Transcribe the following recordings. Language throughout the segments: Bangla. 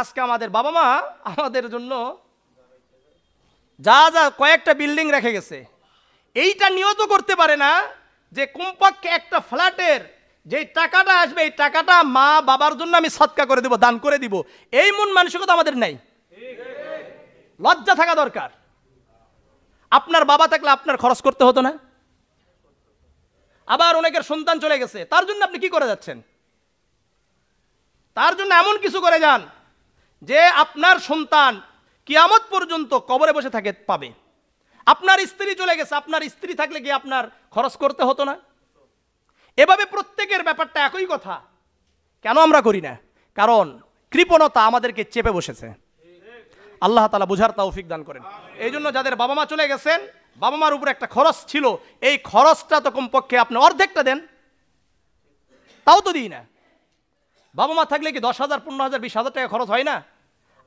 আজকে আমাদের বাবা মা আমাদের জন্য যা যা কয়েকটা বিল্ডিং রেখে গেছে এইটা নিয়ত করতে পারে না যে কমপক্ষে একটা ফ্ল্যাটের যে টাকাটা আসবে এই টাকাটা মা বাবার জন্য আমি সৎকা করে দিব দান করে দিব এই মন মানসিকতা আমাদের নেই লজ্জা থাকা দরকার আপনার বাবা থাকলে আপনার খরচ করতে হতো না আবার অনেকের সন্তান চলে গেছে তার জন্য আপনি কি করে যাচ্ছেন তার জন্য এমন কিছু করে যান যে আপনার সন্তান কিয়ামত পর্যন্ত কবরে বসে থাকে পাবে আপনার স্ত্রী চলে গেছে আপনার স্ত্রী থাকলে কি আপনার খরচ করতে হতো না এভাবে প্রত্যেকের ব্যাপারটা একই কথা কেন আমরা করি না কারণ কৃপণতা আমাদেরকে চেপে বসেছে আল্লাহ তালা বুঝার অফিক দান করেন এই জন্য যাদের বাবা মা চলে গেছেন বাবা মার উপরে একটা খরচ ছিল এই খরচটা তো কমপক্ষে আপনি অর্ধেকটা দেন তাও তো দিই না বাবা মা থাকলে কি দশ হাজার পনেরো হাজার বিশ হাজার টাকা খরচ হয় না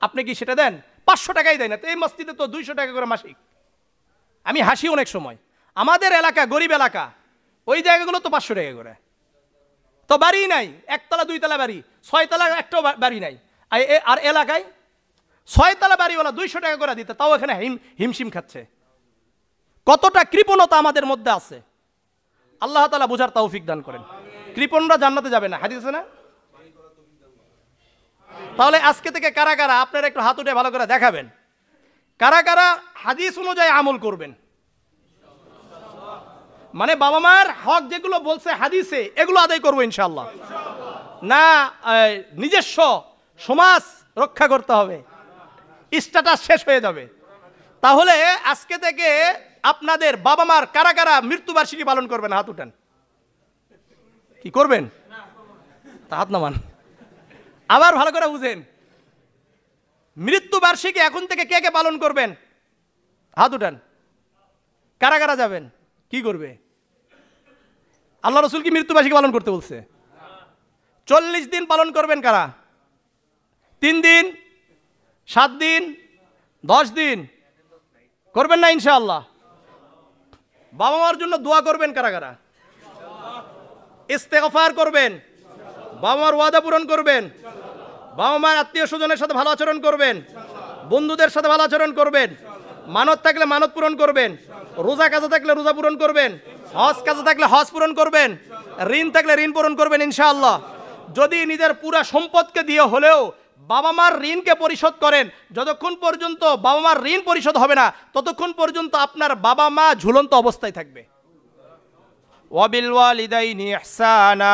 আপনি কি সেটা দেন পাঁচশো টাকাই দেয় না তো এই মসজিদে তো দুইশো টাকা করে মাসিক আমি হাসি অনেক সময় আমাদের এলাকা গরিব এলাকা ওই জায়গাগুলো তো পাঁচশো টাকা করে তো বাড়ি নাই একতলা দুইতলা বাড়ি ছয়তলা একটাও বাড়ি নাই আর এলাকায় ছয়তলা বাড়িওয়ালা দুইশো টাকা করে দিতে তাও এখানে হিম হিমশিম খাচ্ছে কতটা কৃপণতা আমাদের মধ্যে আছে আল্লাহ তালা বোঝার তৌফিক দান করেন কৃপণরা জান্নাতে যাবে না হাদিস না তাহলে আজকে থেকে কারা কারা আপনারা একটু হাত উঠে ভালো করে দেখাবেন কারা কারা হাদিস অনুযায়ী আমল করবেন মানে বাবা মার হক যেগুলো বলছে হাদিসে এগুলো আদায় করবো ইনশাল্লাহ না নিজস্ব সমাজ রক্ষা করতে হবে স্ট্যাটাস শেষ হয়ে যাবে তাহলে আজকে থেকে আপনাদের বাবা মার কারা কারা মৃত্যুবার্ষিকী পালন করবেন হাত উঠান কি করবেন তা হাত নামান আবার ভালো করে বুঝেন মৃত্যুবার্ষিকী এখন থেকে কে কে পালন করবেন হাত উঠান কারা কারা যাবেন কি করবে আল্লাহ রসুল কি মৃত্যুবার্ষিকী পালন করতে বলছে চল্লিশ দিন পালন করবেন কারা তিন দিন সাত দিন দশ দিন করবেন না ইনশাআল্লাহ বাবা মার জন্য দোয়া করবেন কারা কারা ইস্তেগফার করবেন বাবা মার ওয়াদা পূরণ করবেন বাবা মার আত্মীয় স্বজনের সাথে ভালো আচরণ করবেন বন্ধুদের সাথে ভালো আচরণ করবেন মানত থাকলে মানত পূরণ করবেন রোজা কাজে থাকলে রোজা পূরণ করবেন হজ কাজে থাকলে হজ পূরণ করবেন ঋণ থাকলে ঋণ পূরণ করবেন ইনশাআল্লাহ যদি নিজের পুরা সম্পদকে দিয়ে হলেও বাবা মার ঋণকে পরিশোধ করেন যতক্ষণ পর্যন্ত বাবা মার ঋণ পরিশোধ হবে না ততক্ষণ পর্যন্ত আপনার বাবা মা ঝুলন্ত অবস্থায় থাকবে ওয়াবিল ওয়ালিদাইনি ইহসানা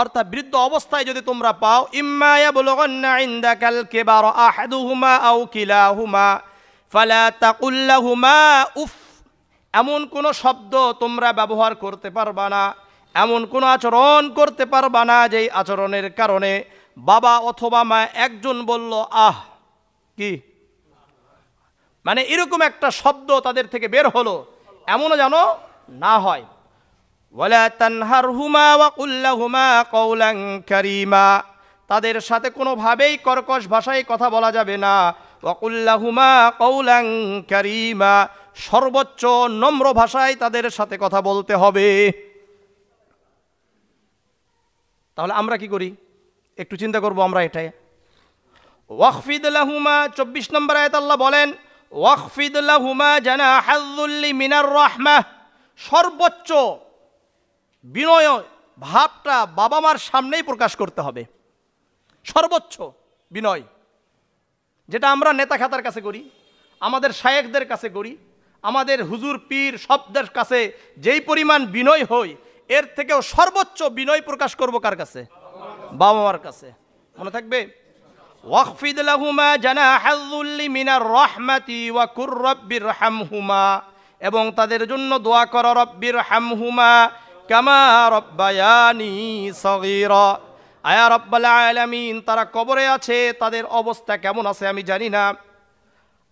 অর্থাৎ বৃদ্ধ অবস্থায় যদি তোমরা পাও ইম্মায়া বুলগন্না ইন্দাকাল কিবার আহাদুহুমা আও কিলাহুমা ফালা তাকুল্লাহুমা উফ এমন কোনো শব্দ তোমরা ব্যবহার করতে পারবা না এমন কোনো আচরণ করতে পারবা না যেই আচরণের কারণে বাবা অথবা মা একজন বলল আহ কি মানে এরকম একটা শব্দ তাদের থেকে বের হলো এমনও যেন না হয় تنهرهما তানহারহুমা ওয়াকুল্লাহুমা قولا كريما তাদের সাথে কোনোভাবেই কর্কশ ভাষায় কথা বলা যাবে না ওয়াকুল্লাহুমা কৌলাং কারিমা সর্বোচ্চ নম্র ভাষায় তাদের সাথে কথা বলতে হবে তাহলে আমরা কি করি একটু চিন্তা করব আমরা এটাই ওয়াকফিদ লাহুমা চব্বিশ নম্বর আয়ত আল্লাহ বলেন ওয়াকফিদ লাহুমা জানা হাজুল্লি মিনার রহমা সর্বোচ্চ বিনয় ভাবটা বাবা মার সামনেই প্রকাশ করতে হবে সর্বোচ্চ বিনয় যেটা আমরা নেতা খাতার কাছে করি আমাদের শায়েকদের কাছে করি আমাদের হুজুর পীর শব্দের কাছে যেই পরিমাণ বিনয় হই এর থেকেও সর্বোচ্চ বিনয় প্রকাশ করব কার কাছে বাবা মার কাছে মনে থাকবে এবং তাদের জন্য দোয়া কর রব্বির হামহুমা কামা রব্বায়ানি সগীরা আয়া রব্বাল আলামিন তারা কবরে আছে তাদের অবস্থা কেমন আছে আমি জানি না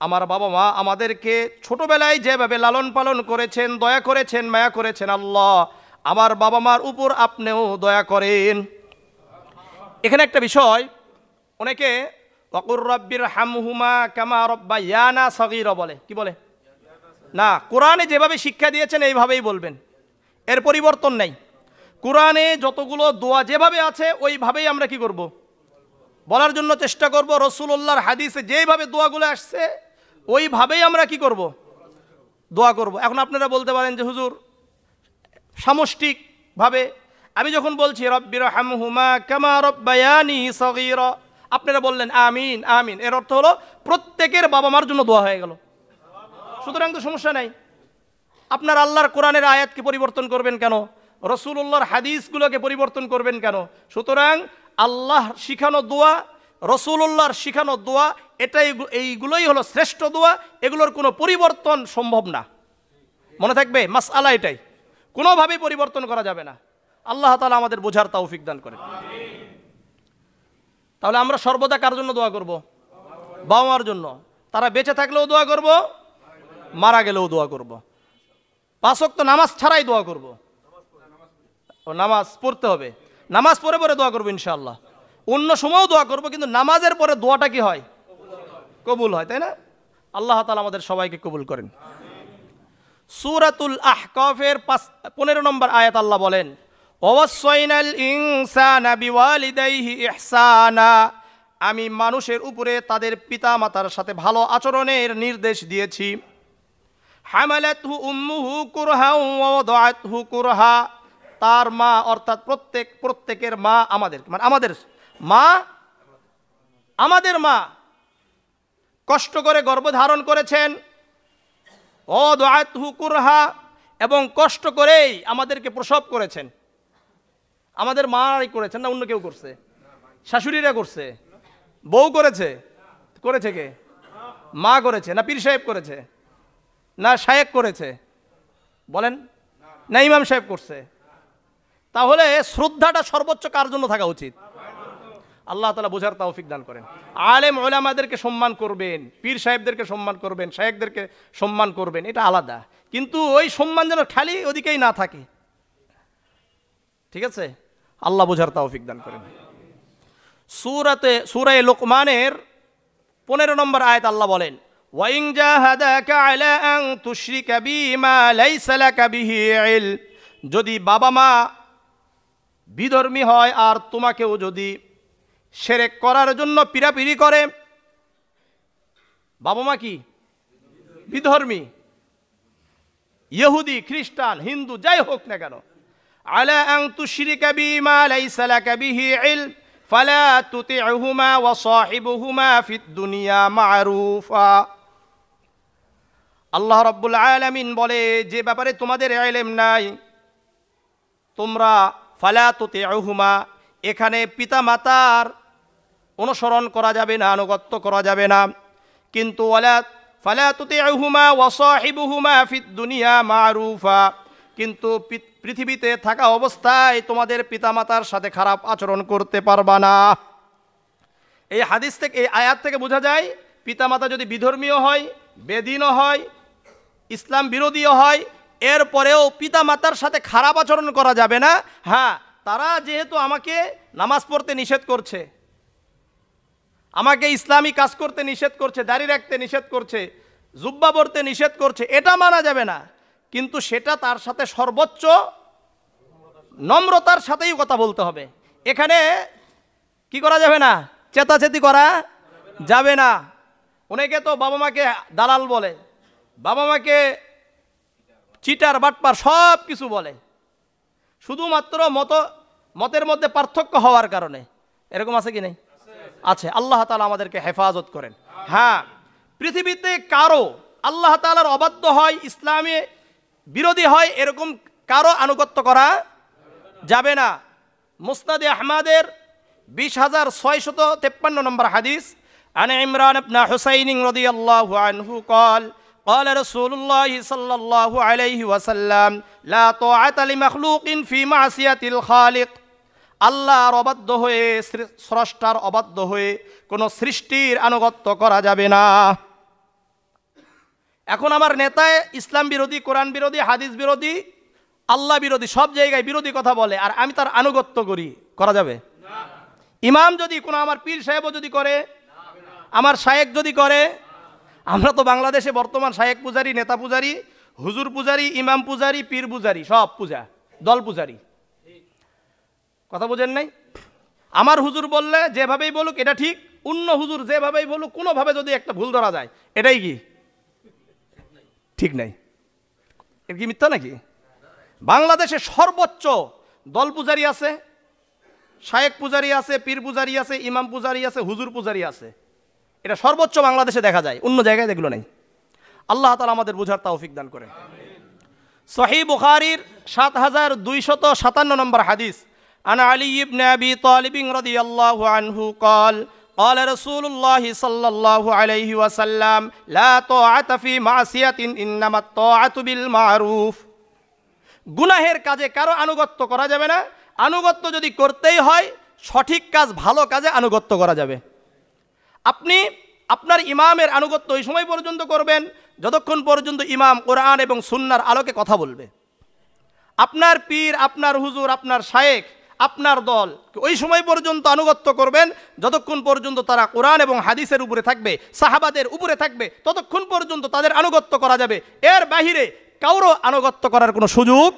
আমার বাবা মা আমাদেরকে ছোটবেলায় যেভাবে লালন পালন করেছেন দয়া করেছেন মায়া করেছেন আল্লাহ আমার বাবা মার উপর আপনিও দয়া করেন এখানে একটা বিষয় অনেকে ওয়াকুর রব্বির হামহুমা কামা রব্বা ইয়ানা সগির বলে কি বলে না কোরআনে যেভাবে শিক্ষা দিয়েছেন এইভাবেই বলবেন এর পরিবর্তন নেই কোরআনে যতগুলো দোয়া যেভাবে আছে ওইভাবেই আমরা কি করব। বলার জন্য চেষ্টা করব রসুল্লাহর হাদিসে যেইভাবে দোয়াগুলো আসছে ওইভাবেই আমরা কি করব। দোয়া করব। এখন আপনারা বলতে পারেন যে হুজুর সামষ্টিকভাবে আমি যখন বলছি রব্বির হামহুমা কামা রব্বায়ানি সগির আপনারা বললেন আমিন আমিন এর অর্থ হলো প্রত্যেকের বাবা মার জন্য দোয়া হয়ে গেল সুতরাং তো সমস্যা নাই আপনার আল্লাহর কোরআনের আয়াতকে পরিবর্তন করবেন কেন রসুল্লাহর হাদিসগুলোকে পরিবর্তন করবেন কেন সুতরাং আল্লাহ শিখানো দোয়া রসুল্লাহর শিখানো দোয়া এটাই এইগুলোই হলো শ্রেষ্ঠ দোয়া এগুলোর কোনো পরিবর্তন সম্ভব না মনে থাকবে মাস আলা এটাই কোনোভাবেই পরিবর্তন করা যাবে না আল্লাহ তালা আমাদের বোঝার তাওফিক দান করে তাহলে আমরা সর্বদা কার জন্য দোয়া করব বাবা মার জন্য তারা বেঁচে থাকলেও দোয়া করব মারা গেলেও দোয়া করবো পাঁচক তো নামাজ ছাড়াই দোয়া করব ও নামাজ পড়তে হবে নামাজ পরে পরে দোয়া করবো ইনশাল্লাহ অন্য সময়ও দোয়া করব কিন্তু নামাজের পরে দোয়াটা কি হয় কবুল হয় তাই না আল্লাহ তালা আমাদের সবাইকে কবুল করেন সুরাতুল আহকফের পাঁচ পনেরো নম্বর আয়াত আল্লাহ বলেন ইনসানা আমি মানুষের উপরে তাদের পিতা মাতার সাথে ভালো আচরণের নির্দেশ দিয়েছি হামালাতহু উম্মুহু কুরহা ওয়াদাতহু কুরহা তার মা অর্থাৎ প্রত্যেক প্রত্যেকের মা আমাদের মানে আমাদের মা আমাদের মা কষ্ট করে গর্ভধারণ করেছেন অদায়াতহু কুরহা এবং কষ্ট করেই আমাদেরকে প্রসব করেছেন আমাদের মারাই করেছেন না অন্য কেউ করছে শাশুড়িরা করছে বউ করেছে করেছে কে মা করেছে না পীর সাহেব করেছে না শায়েক করেছে বলেন না ইমাম সাহেব করছে তাহলে শ্রদ্ধাটা সর্বোচ্চ কার জন্য থাকা উচিত আল্লাহ তালা বোঝার তাওফিক দান করেন আলেম ওলামাদেরকে সম্মান করবেন পীর সাহেবদেরকে সম্মান করবেন শায়েকদেরকে সম্মান করবেন এটা আলাদা কিন্তু ওই সম্মান যেন খালি ওদিকেই না থাকে ঠিক আছে আল্লাহ বোঝার তাওফিক দান করেন সুরাতে সুরায় লোকমানের পনেরো নম্বর আয়াত আল্লাহ বলেন وإن جاهداك على أن تشرك بي ما ليس لك به علم যদি বাবা মা বিধর্মী হয় আর তোমাকেও যদি সেরেক করার জন্য পিরাপিরি করে বাবা মা কি বিধর্মী ইহুদি খ্রিস্টান হিন্দু যাই হোক না কেন আলা আং তুশরিকা বিমা লাইসা লাকা বিহি ইলম ফালা তুতিউহুমা ওয়া সাহিবুহুমা ফিদ দুনিয়া মারুফা আল্লাহ রব্বুল আলমিন বলে যে ব্যাপারে তোমাদের আলেম নাই তোমরা ফালাতুতে আহুমা এখানে পিতা মাতার অনুসরণ করা যাবে না আনুগত্য করা যাবে না কিন্তু ওয়ালা ফালাতুতে আহুমা ওসাহিবুহুমা ফিদ দুনিয়া মারুফা কিন্তু পৃথিবীতে থাকা অবস্থায় তোমাদের পিতামাতার সাথে খারাপ আচরণ করতে পারবা না এই হাদিস থেকে এই আয়াত থেকে বোঝা যায় পিতামাতা যদি বিধর্মীয় হয় বেদিনও হয় ইসলাম বিরোধীও হয় এরপরেও পিতা মাতার সাথে খারাপ আচরণ করা যাবে না হ্যাঁ তারা যেহেতু আমাকে নামাজ পড়তে নিষেধ করছে আমাকে ইসলামী কাজ করতে নিষেধ করছে দাড়ি রাখতে নিষেধ করছে জুব্বা পড়তে নিষেধ করছে এটা মানা যাবে না কিন্তু সেটা তার সাথে সর্বোচ্চ নম্রতার সাথেই কথা বলতে হবে এখানে কি করা যাবে না চেতাচেতি করা যাবে না অনেকে তো বাবা মাকে দালাল বলে বাবা মাকে চিটার বাটপার সব কিছু বলে শুধুমাত্র মত মতের মধ্যে পার্থক্য হওয়ার কারণে এরকম আছে কি নেই আছে আল্লাহ তালা আমাদেরকে হেফাজত করেন হ্যাঁ পৃথিবীতে কারো আল্লাহ তালার অবাধ্য হয় ইসলামে বিরোধী হয় এরকম কারো আনুগত্য করা যাবে না মুসনাদে আহমাদের বিশ হাজার ছয়শত তেপ্পান্ন নম্বর হাদিস আনে ইমরান আপনা হুসাইনিং রদি আল্লাহ আনহু কল قال رسول الله صلى الله عليه وسلم لا طاعة لمخلوق في معصية الخالق আল্লাহর অবাধ্য হয়ে স্রষ্টার অবাধ্য হয়ে কোনো সৃষ্টির আনুগত্য করা যাবে না এখন আমার নেতায় ইসলাম বিরোধী কোরআন বিরোধী হাদিস বিরোধী আল্লাহ বিরোধী সব জায়গায় বিরোধী কথা বলে আর আমি তার আনুগত্য করি করা যাবে ইমাম যদি কোনো আমার পীর সাহেবও যদি করে আমার শায়েক যদি করে আমরা তো বাংলাদেশে বর্তমান শায়েক পূজারি নেতা পূজারি হুজুর পূজারি ইমাম পূজারি পীর পূজারি সব পূজা দল পূজারি কথা বোঝেন নাই আমার হুজুর বললে যেভাবেই বলুক এটা ঠিক অন্য হুজুর যেভাবেই বলুক কোনোভাবে যদি একটা ভুল ধরা যায় এটাই কি ঠিক নাই এর কি মিথ্যা নাকি বাংলাদেশে সর্বোচ্চ দল পূজারি আছে শায়েক পূজারি আছে পীর পূজারি আছে ইমাম পূজারি আছে হুজুর পূজারি আছে এটা সর্বোচ্চ বাংলাদেশে দেখা যায় অন্য জায়গায় যেগুলো নেই আল্লাহ তালা আমাদের বোঝার তাওফিক দান করেন সহি বুখারির সাত হাজার দুইশত সাতান্ন নম্বর হাদিস আনা আলী ইবনে আবি তালিবিং রদি আল্লাহু আনহু কল قال رسول الله صلى الله عليه وسلم لا طاعة في معصية إنما الطاعة بالمعروف গুনাহের কাজে কারো আনুগত্য করা যাবে না আনুগত্য যদি করতেই হয় সঠিক কাজ ভালো কাজে আনুগত্য করা যাবে আপনি আপনার ইমামের আনুগত্য ওই সময় পর্যন্ত করবেন যতক্ষণ পর্যন্ত ইমাম কোরআন এবং সুন্নার আলোকে কথা বলবে আপনার পীর আপনার হুজুর আপনার শায়েক আপনার দল ওই সময় পর্যন্ত আনুগত্য করবেন যতক্ষণ পর্যন্ত তারা কোরআন এবং হাদিসের উপরে থাকবে সাহাবাদের উপরে থাকবে ততক্ষণ পর্যন্ত তাদের আনুগত্য করা যাবে এর বাহিরে কারো আনুগত্য করার কোনো সুযোগ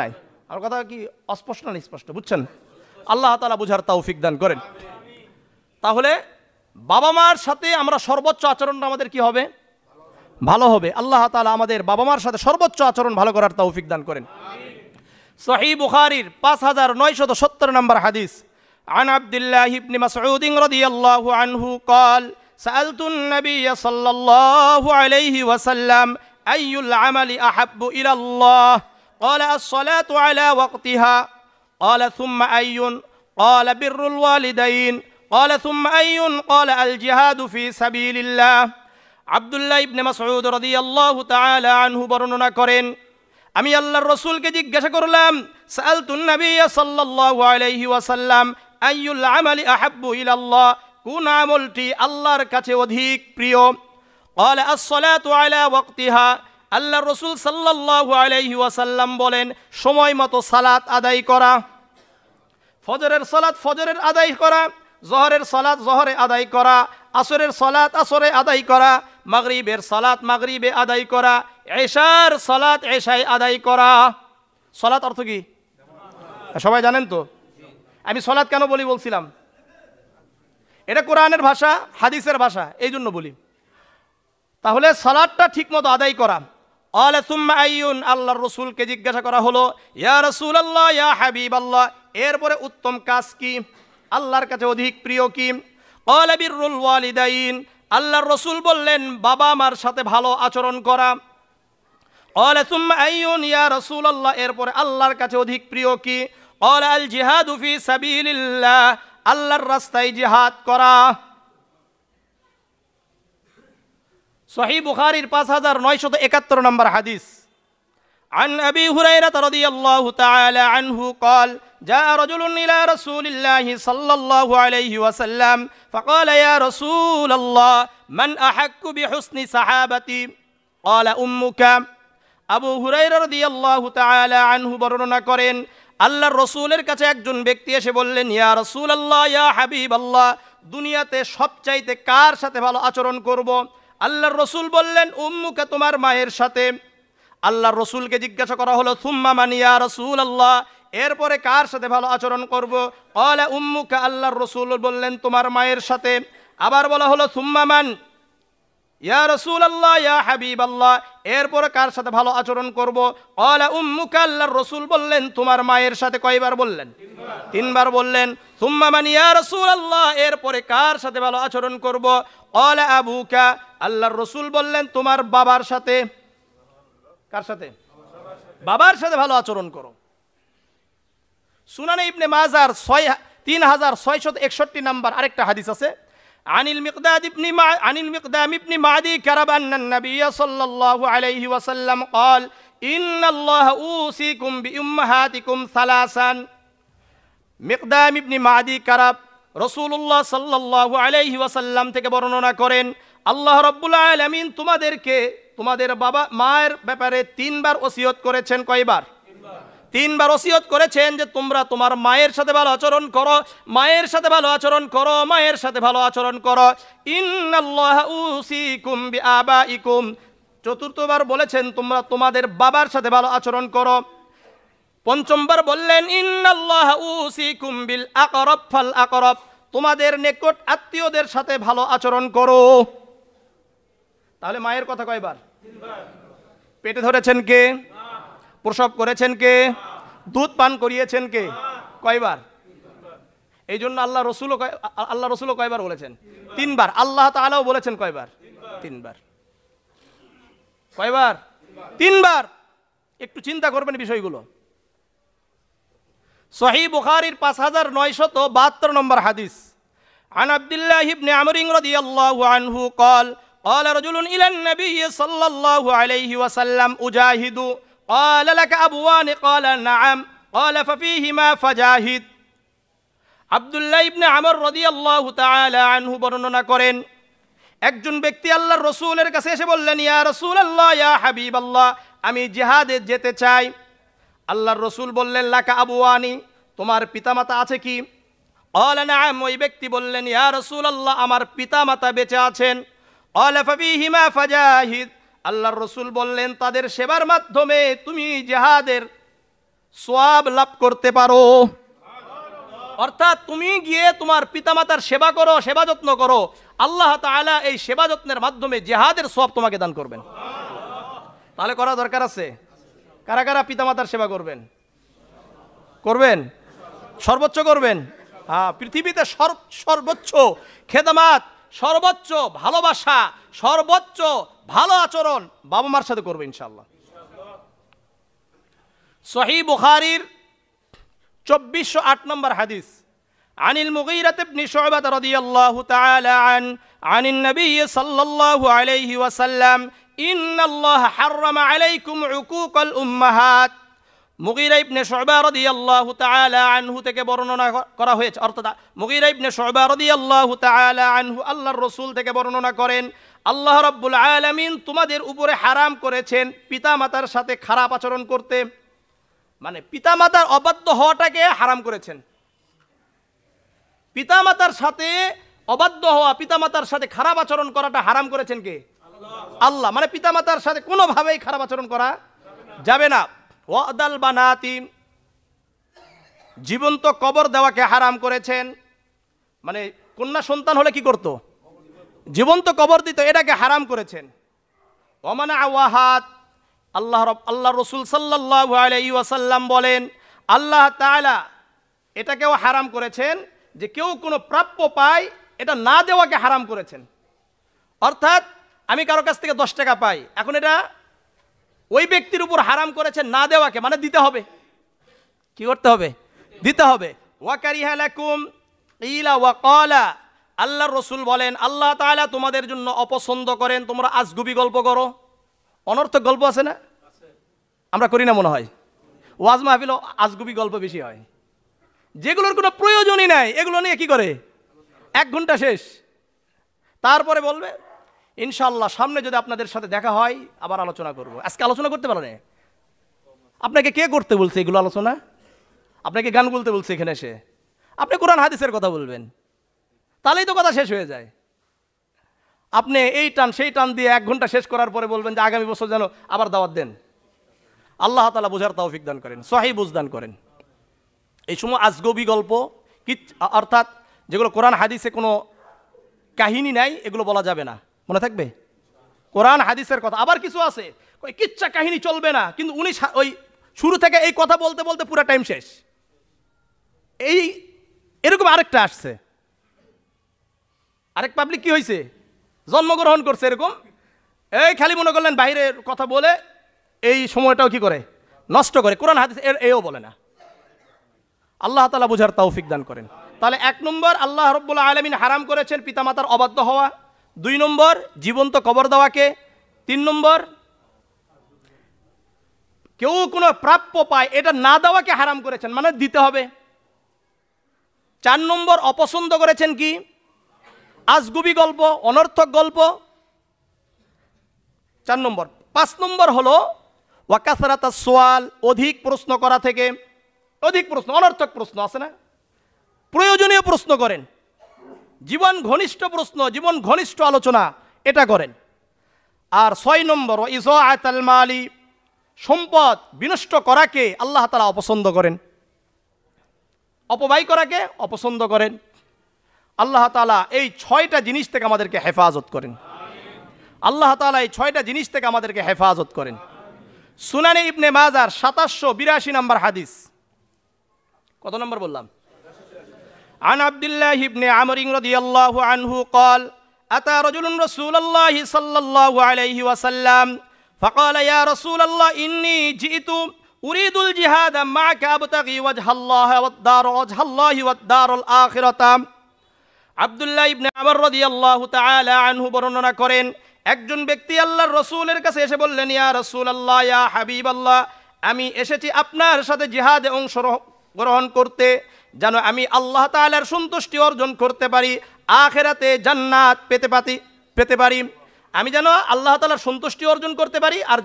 নাই আর কথা কি অস্পষ্ট না স্পষ্ট বুঝছেন আল্লাহ তালা বুঝার তাও দান করেন তাহলে বাবা মার সাথে আমরা সর্বোচ্চ আচরণটা আমাদের কি হবে ভালো হবে আল্লাহ তালা আমাদের বাবা মার সাথে সর্বোচ্চ আচরণ ভালো করার তৌফিক দান করেন সহি বুখারির পাঁচ হাজার নয়শত সত্তর নম্বর হাদিস عن عبد الله بن مسعود رضي الله عنه قال سألت النبي صلى الله عليه وسلم أي العمل أحب إلى الله قال الصلاة على وقتها قال ثم أي قال بر الوالدين قال ثم أي قال الجهاد في سبيل الله عبد الله ابن مسعود رضي الله تعالى عنه برننا করেন আমি আল্লাহর রসুলকে জিজ্ঞাসা করলাম সালতুন নবী সাল্লাল্লাহু আলাইহি ওয়াসাল্লাম আইয়ুল আমালি আহাব্বু ইলা আল্লাহ কোন আমলটি আল্লাহর কাছে অধিক প্রিয় قال الصلاه على وقتها আল্লাহ রসুল সাল্লাল্লাহু আলাইহি ওয়াসাল্লাম বলেন সময় মতো সালাত আদায় করা ফজরের সালাত ফজরের আদায় করা জহরের সলাৎ জহরে আদায় করা আসরের সলাৎ আসরে আদায় করা মাগরিবের সলাৎ মাগরিবে আদায় করা এশার সলাৎ এশায় আদায় করা সলাৎ অর্থ কি সবাই জানেন তো আমি সলাৎ কেন বলি বলছিলাম এটা কোরআনের ভাষা হাদিসের ভাষা এই জন্য বলি তাহলে সালাদটা ঠিকমতো আদায় করা আলে তুম্মা আইয়ুন আল্লাহর রসুলকে জিজ্ঞাসা করা হলো ইয়া রসুল আল্লাহ ইয়া হাবিব আল্লাহ এরপরে উত্তম কাজ কি আল্লাহর কাছে অধিক প্রিয় কি অলবিরুল ওয়ালিদাইন আল্লাহর রসুল বললেন বাবা মার সাথে ভালো আচরণ করা আইন ইয়া রসুল আল্লাহ এরপরে আল্লাহর কাছে অধিক প্রিয় কি অল আল জিহাদুফি সাবিল্লাহ আল্লাহর রাস্তায় জিহাদ করা সহি বুখারির পাঁচ হাজার নয়শত একাত্তর নম্বর হাদিস عن أبي هريرة رضي الله تعالى عنه قال جاء رجل إلى رسول الله صلى الله عليه وسلم فقال يا رسول الله من أحق بحسن صحابتي قال أمك أبو هريرة رضي الله تعالى عنه برنا করেন আল্লাহর রসুলের কাছে একজন ব্যক্তি এসে বললেন ইয়া রসুল আল্লাহ ইয়া হাবিব আল্লাহ দুনিয়াতে সবচাইতে কার সাথে ভালো আচরণ করব আল্লাহর রসুল বললেন উম্মুকে তোমার মায়ের সাথে আল্লাহ রসুলকে জিজ্ঞাসা করা হলো সুম্মা মানিয়া রসুল আল্লাহ এরপরে কার সাথে ভালো আচরণ করব কলে উম্মুকে আল্লাহ রসুল বললেন তোমার মায়ের সাথে আবার বলা হলো সুম্মামান ইয়া রসুল আল্লাহ ইয়া হাবিব আল্লাহ এরপরে কার সাথে ভালো আচরণ করব অলে উম্মুকে আল্লাহর রসুল বললেন তোমার মায়ের সাথে কয়বার বললেন তিনবার বললেন সুম্মা মানি ইয়া রসুল আল্লাহ এরপরে কার সাথে ভালো আচরণ করব অলে আবুকা আল্লাহর রসুল বললেন তোমার বাবার সাথে কার সাথে বাবার সাথে ভালো আচরণ করো সুনানে ইবনে মাজার ছয় তিন হাজার ছয়শত একষট্টি নাম্বার আরেকটা হাদিস আছে আনিল মিকদাদ ইবনি মা আনিল মিকদাম ইবনি মাদি কারাবান্না নবী সাল্লাল্লাহু আলাইহি ওয়াসাল্লাম قال ان الله اوصيكم بامهاتكم ثلاثا মিকদাম ইবনি মাদি কারাব রাসূলুল্লাহ সাল্লাল্লাহু আলাইহি ওয়াসাল্লাম থেকে বর্ণনা করেন আল্লাহ রাব্বুল আলামিন তোমাদেরকে তোমাদের বাবা মায়ের ব্যাপারে তিনবার ওসিয়ত করেছেন কয়বার তিনবার ওসিয়ত করেছেন যে তোমরা তোমার মায়ের সাথে ভালো আচরণ করো মায়ের সাথে ভালো আচরণ করো মায়ের সাথে ভালো আচরণ করো ইকুম চতুর্থবার বলেছেন তোমরা তোমাদের বাবার সাথে ভালো আচরণ করো পঞ্চমবার বললেন ইন্নাল্লাহ ফাল আকরব তোমাদের নিকট আত্মীয়দের সাথে ভালো আচরণ করো তাহলে মায়ের কথা কয়বার পেটে ধরেছেন কে প্রসব করেছেন কে দুধ পান করিয়েছেন কে কয়বার এই জন্য আল্লাহ রসুল আল্লাহ রসুল কয়বার বলেছেন তিনবার আল্লাহ তালাও বলেছেন কয়বার তিনবার কয়বার তিনবার একটু চিন্তা করবেন বিষয়গুলো সহি বুখারির পাঁচ হাজার নয়শত বাহাত্তর নম্বর হাদিস আন আবদুল্লাহ ইবনে আমরিং عمرو رضي الله قال رجل إلى النبي صلى الله عليه وسلم أجاهد قال لك أبوان قال نعم قال ففيهما فجاهد আবদুল্লাহ ইবনে আমর রদি আল্লাহ আনহু বর্ণনা করেন একজন ব্যক্তি আল্লাহর রসুলের কাছে এসে বললেন ইয়া রসুল আল্লাহ ইয়া হাবিব আল্লাহ আমি জেহাদে যেতে চাই আল্লাহর রসুল বললেন লাকা আবু আনি তোমার পিতামাতা আছে কি অলানা ওই ব্যক্তি বললেন ইয়া রসুল আল্লাহ আমার পিতামাতা বেঁচে আছেন ফাজাহিদ আল্লাহর রসুল বললেন তাদের সেবার মাধ্যমে তুমি জেহাদের সব লাভ করতে পারো অর্থাৎ তুমি গিয়ে তোমার পিতামাতার সেবা করো সেবা যত্ন করো আল্লাহ তালা এই সেবা যত্নের মাধ্যমে জেহাদের সব তোমাকে দান করবেন তাহলে করা দরকার আছে কারা কারা পিতামাতার সেবা করবেন করবেন সর্বোচ্চ করবেন হ্যাঁ পৃথিবীতে সর্বোচ্চ খেদামাত সর্বোচ্চ ভালোবাসা সর্বোচ্চ ভালো আচরণ বাবা মার সাথে করবে ইনশাল্লাহ সহি বুখারির চব্বিশশো আট নম্বর হাদিস عن المغيرة بن شعبة رضي الله تعالى عنه عن النبي صلى الله عليه وسلم إن الله حرم عليكم عقوق الأمهات মুগিরা নে শোবা রদি আল্লাহ আনহু থেকে বর্ণনা করা হয়েছে অর্থাৎ মুগিরা নে শোবা রদি আল্লাহ আনহু আল্লাহর রসুল থেকে বর্ণনা করেন আল্লাহ রব্বুল আলমিন তোমাদের উপরে হারাম করেছেন পিতা মাতার সাথে খারাপ আচরণ করতে মানে পিতা মাতার অবাধ্য হওয়াটাকে হারাম করেছেন পিতামাতার সাথে অবাধ্য হওয়া পিতামাতার সাথে খারাপ আচরণ করাটা হারাম করেছেন কে আল্লাহ মানে পিতামাতার সাথে কোনোভাবেই খারাপ আচরণ করা যাবে না ওয়াদাল বানাতি জীবন্ত কবর দেওয়াকে হারাম করেছেন মানে কন্যা সন্তান হলে কি করত জীবন্ত কবর দিত এটাকে হারাম করেছেন ওমানা আওয়াহাত আল্লাহ আল্লাহ রসুল সাল্লাহ আলাইসাল্লাম বলেন আল্লাহ তালা এটাকেও হারাম করেছেন যে কেউ কোনো প্রাপ্য পায় এটা না দেওয়াকে হারাম করেছেন অর্থাৎ আমি কারো কাছ থেকে দশ টাকা পাই এখন এটা ওই ব্যক্তির উপর হারাম করেছে না দেওয়াকে মানে দিতে হবে কি করতে হবে দিতে হবে ইলা আল্লাহ রসুল বলেন আল্লাহ তালা তোমাদের জন্য অপছন্দ করেন তোমরা আজগুবি গল্প করো অনর্থক গল্প আছে না আমরা করি না মনে হয় ওয়াজ মাহফিল আজগুবি গল্প বেশি হয় যেগুলোর কোনো প্রয়োজনই নাই এগুলো নিয়ে কি করে এক ঘন্টা শেষ তারপরে বলবে ইনশাল্লাহ সামনে যদি আপনাদের সাথে দেখা হয় আবার আলোচনা করব আজকে আলোচনা করতে পারে আপনাকে কে করতে বলছে এগুলো আলোচনা আপনাকে গান বলতে বলছে এখানে এসে আপনি কোরআন হাদিসের কথা বলবেন তাহলেই তো কথা শেষ হয়ে যায় আপনি এই টান সেই টান দিয়ে এক ঘন্টা শেষ করার পরে বলবেন যে আগামী বছর যেন আবার দাওয়াত দেন আল্লাহ তালা বোঝার তৌফিক দান করেন বুঝ বুঝদান করেন এই সময় আজগবি গল্প কি অর্থাৎ যেগুলো কোরআন হাদিসে কোনো কাহিনী নাই এগুলো বলা যাবে না মনে থাকবে কোরআন হাদিসের কথা আবার কিছু আছে ওই কিচ্ছা কাহিনী চলবে না কিন্তু উনি ওই শুরু থেকে এই কথা বলতে বলতে পুরো টাইম শেষ এই এরকম আরেকটা আসছে আরেক পাবলিক কি হয়েছে জন্মগ্রহণ করছে এরকম এই খালি মনে করলেন বাইরের কথা বলে এই সময়টাও কি করে নষ্ট করে কোরআন হাদিস এর এও বলে না আল্লাহ তালা বুঝার তাও দান করেন তাহলে এক নম্বর আল্লাহ রব্বুল্লাহ আলমিন হারাম করেছেন পিতামাতার অবাধ্য হওয়া দুই নম্বর জীবন্ত কবর দেওয়াকে তিন নম্বর কেউ কোনো প্রাপ্য পায় এটা না দেওয়াকে হারাম করেছেন মানে দিতে হবে চার নম্বর অপছন্দ করেছেন কি আজগুবি গল্প অনর্থক গল্প চার নম্বর পাঁচ নম্বর হলো তার সোয়াল অধিক প্রশ্ন করা থেকে অধিক প্রশ্ন অনর্থক প্রশ্ন আছে না প্রয়োজনীয় প্রশ্ন করেন জীবন ঘনিষ্ঠ প্রশ্ন জীবন ঘনিষ্ঠ আলোচনা এটা করেন আর ছয় নম্বর ইজো আয়তাল মালি সম্পদ বিনষ্ট করাকে আল্লাহ তালা অপছন্দ করেন অপবাই করাকে অপছন্দ করেন আল্লাহ তালা এই ছয়টা জিনিস থেকে আমাদেরকে হেফাজত করেন আল্লাহ তালা এই ছয়টা জিনিস থেকে আমাদেরকে হেফাজত করেন সুনানি ইবনে মাজার সাতাশশো বিরাশি নম্বর হাদিস কত নম্বর বললাম عن عبد الله بن عمرو رضي الله عنه قال أتى رجل رسول الله صلى الله عليه وسلم فقال يا رسول الله إني جئت أريد الجهاد معك أبتغي وجه الله والدار وجه الله والدار الآخرة عبد الله بن عمر رضي الله تعالى عنه برننا করেন একজন ব্যক্তি আল্লাহর রসুলের কাছে এসে বললেন ইয়া রসুল আল্লাহ ইয়া হাবিব আল্লাহ আমি এসেছি আপনার সাথে জিহাদে অংশ গ্রহণ করতে যেন আমি আল্লাহ তালার সন্তুষ্টি অর্জন করতে পারি আখেরাতে জান্নাত পেতে পাতি পেতে পারি আমি যেন আল্লাহ তালার সন্তুষ্টি অর্জন করতে পারি আর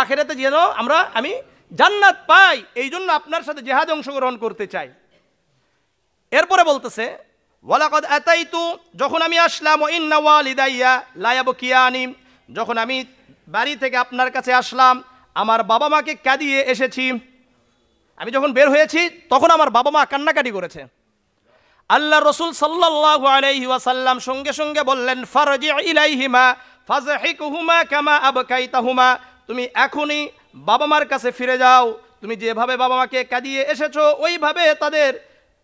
আখেরাতে যেন আমরা আমি জান্নাত পাই এই জন্য আপনার সাথে জেহাদ অংশগ্রহণ করতে চাই এরপরে বলতেছে ওয়ালাকদ তো যখন আমি আসলাম ও ইন্নাওয়ালিদাইয়া ওয়ালিদাইয়া লায়াব কিয়ানি যখন আমি বাড়ি থেকে আপনার কাছে আসলাম আমার বাবা মাকে কাঁদিয়ে এসেছি আমি যখন বের হয়েছি তখন আমার বাবা মা কান্নাকাটি করেছে আল্লাহ রসুল সাল্লাহ আলাইহি ওয়াসাল্লাম সঙ্গে সঙ্গে বললেন ফারজি ইলাইহিমা ফাজহিকুহুমা কামা আবকাইতাহুমা তুমি এখনই বাবা মার কাছে ফিরে যাও তুমি যেভাবে বাবা মাকে কাঁদিয়ে এসেছো ওইভাবে তাদের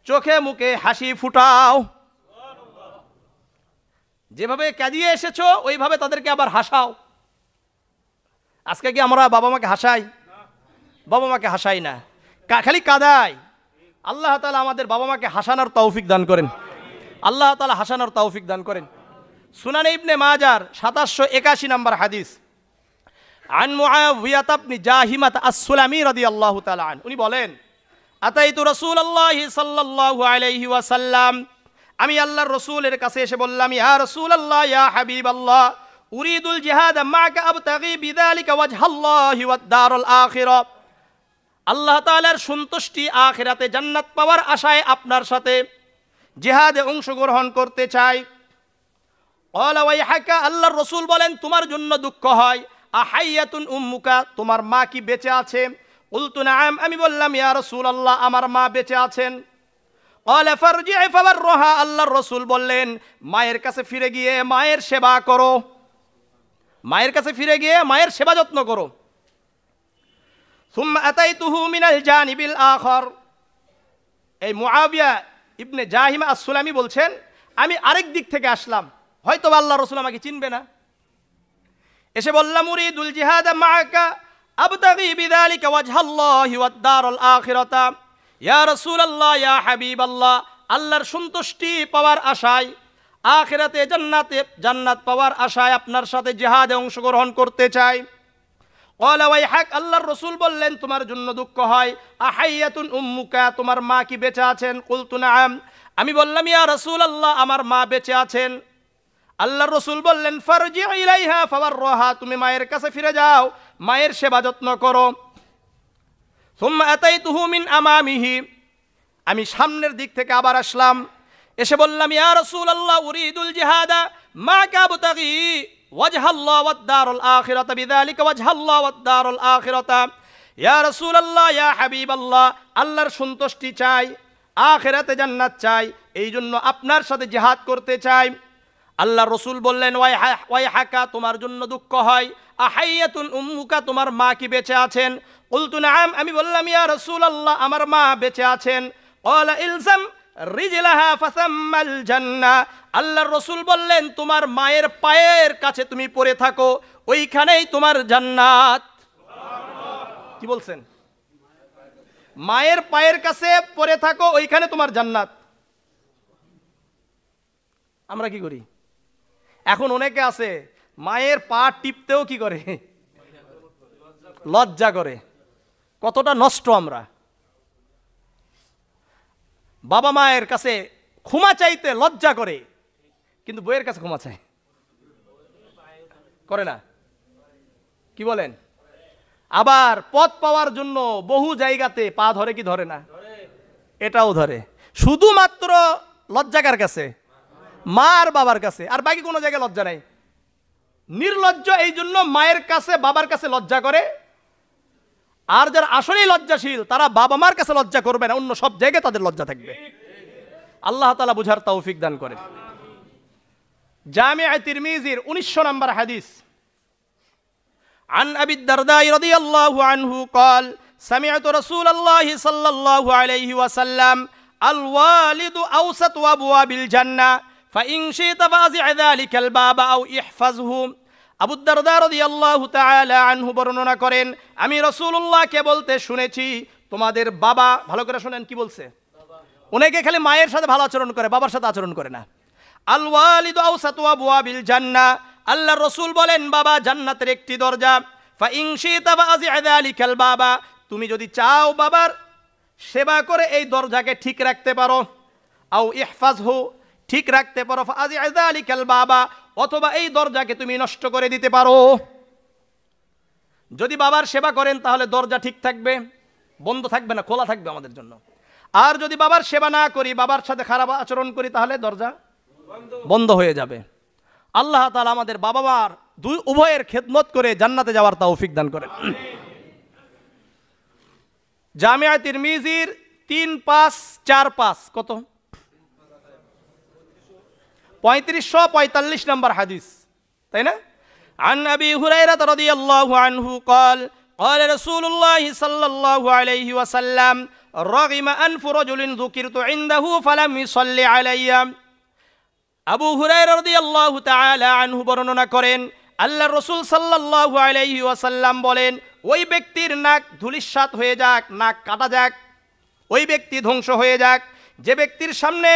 চোখে মুখে হাসি ফুটাও যেভাবে কাঁদিয়ে এসেছো ওইভাবে তাদেরকে আবার হাসাও আজকে কি আমরা বাবা মাকে হাসাই বাবা মাকে হাসাই না খালি কাদাই আল্লাহ তালা আমাদের বাবা মাকে হাসানার তৌফিক দান করেন আল্লাহ তালা হাসানার তৌফিক দান করেন সুনান ইবনে মাজার সাতাশশো একাশি নম্বর হাদিস তাআলা উনি বলেন আতাইতু আমি আল্লাহর রসূলের কাছে এসে বললাম ইয়া আল্লাহ ইয়া উরিদুল ওয়াদ-দারুল আল্লাহ তালার সন্তুষ্টি আখেরাতে জান্নাত পাওয়ার আশায় আপনার সাথে জেহাদে অংশগ্রহণ করতে চাই ওয়াই হাকা আল্লাহর রসুল বলেন তোমার জন্য দুঃখ হয় আহাইয়াতুন উম্মুকা তোমার মা কি বেঁচে আছে উলতুনাম আমি বললাম ইয়া রসুল আল্লাহ আমার মা বেঁচে আছেন রোহা আল্লাহ রসুল বললেন মায়ের কাছে ফিরে গিয়ে মায়ের সেবা করো মায়ের কাছে ফিরে গিয়ে মায়ের সেবা যত্ন করো এই বলছেন আমি আরেক দিক থেকে আসলাম হয়তো আল্লাহ রসুল আমাকে চিনবে না এসে বললাম উরিদুল ইয়া ইয়া আল্লাহর সন্তুষ্টি পাওয়ার আশায় আখেরাতে জান্নাতে জান্নাত পাওয়ার আশায় আপনার সাথে জেহাদে অংশগ্রহণ করতে চায় কলাওয়াই হাক আল্লাহর রসুল বললেন তোমার জন্য দুঃখ হয় আহাইয়াতুন উম্মুকা তোমার মা কি বেঁচে আছেন কুলতুনাম আমি বললাম ইয়া রসুল আল্লাহ আমার মা বেঁচে আছেন আল্লাহ রসুল বললেন ফারজি রহা তুমি মায়ের কাছে ফিরে যাও মায়ের সেবা যত্ন করো সুম্মা আতাইতুহু মিন আমামিহি আমি সামনের দিক থেকে আবার আসলাম এসে বললাম ইয়া রসুল আল্লাহ উরিদুল জিহাদা মা কাবতাগি وجه الله والدار الآخرة بذلك وجه الله والدار الآخرة রসুল আল্লাহ ইয়া হাবিব আল্লাহ আল্লাহর সন্তুষ্টি চাই আখেরাতে জান্নাত চাই এই জন্য আপনার সাথে জিহাদ করতে চাই আল্লাহ রসুল বললেন ওয়াই ওয়াই হাকা তোমার জন্য দুঃখ হয় আহাইয়াতুন উম্মুকা তোমার মা কি বেঁচে আছেন উলতুন আম আমি বললাম ইয়া রসুল আল্লাহ আমার মা বেঁচে আছেন অল ইলসাম আল্লাহ রসুল বললেন তোমার মায়ের পায়ের কাছে তুমি পড়ে থাকো ওইখানেই তোমার জান্নাত কি বলছেন মায়ের পায়ের কাছে পড়ে থাকো ওইখানে তোমার জান্নাত আমরা কি করি এখন অনেকে আছে মায়ের পা টিপতেও কি করে লজ্জা করে কতটা নষ্ট আমরা বাবা মায়ের কাছে ক্ষমা চাইতে লজ্জা করে কিন্তু বইয়ের কাছে ক্ষমা চায় করে না কি বলেন আবার পথ পাওয়ার জন্য বহু জায়গাতে পা ধরে কি ধরে না এটাও ধরে শুধুমাত্র লজ্জাকার কাছে মা আর বাবার কাছে আর বাকি কোনো জায়গায় লজ্জা নাই নির্লজ্জ এই জন্য মায়ের কাছে বাবার কাছে লজ্জা করে আর যারা আসলেই লজ্জাশীল তারা বাবা মার কাছে লজ্জা করবে না অন্য সব জায়গায় তাদের লজ্জা থাকবে আল্লাহ তালা বুঝার তৌফিক দান করেন জামে তিরমিজির উনিশশো নম্বর হাদিস عن أبي الدرداء رضي الله عنه قال سمعت رسول الله صلى الله عليه وسلم الوالد أوسط أبواب الجنة فإن شئت فأزع ذلك الباب أو احفظه আনহু বর্ণনা করেন আমি রসুল্লাহকে বলতে শুনেছি তোমাদের বাবা ভালো করে শোনেন কি বলছে অনেকে খালি মায়ের সাথে ভালো আচরণ করে বাবার সাথে আচরণ করে না আলওয়ালিদ আউসাতুয়া বুয়া বিল জান্না আল্লাহ রসুল বলেন বাবা জান্নাতের একটি দরজা ফা ইংশিতা আলি খেল বাবা তুমি যদি চাও বাবার সেবা করে এই দরজাকে ঠিক রাখতে পারো আও ইহফাজ হো ঠিক রাখতে পারো আজি আজা আলী খেল বাবা অথবা এই দরজাকে তুমি নষ্ট করে দিতে পারো যদি বাবার সেবা করেন তাহলে দরজা ঠিক থাকবে বন্ধ থাকবে না খোলা থাকবে আমাদের জন্য আর যদি বাবার সেবা না করি বাবার সাথে খারাপ আচরণ করি তাহলে দরজা বন্ধ হয়ে যাবে আল্লাহ তালা আমাদের বাবা মার দুই উভয়ের খেদমত করে জান্নাতে যাওয়ার তা অফিক দান করেন জামিয়া মিজির তিন পাঁচ চার পাঁচ কত পঁয়ত্রিশশো পঁয়তাল্লিশ নম্বর হাদিস তাই না عن أبي هريرة رضي الله عنه قال قال رسول الله صلى الله عليه وسلم رغم أنف رجل ذكرت عنده فلم يصل علي আবু হুরাইরাহু তাআলা আনহু বর্ণনা করেন আল্লাহ রসুল সাল্লাল্লাহু আলাইহি ওয়াসাল্লাম বলেন ওই ব্যক্তির নাক ধুলিস্বাত হয়ে যাক নাক কাটা যাক ওই ব্যক্তি ধ্বংস হয়ে যাক যে ব্যক্তির সামনে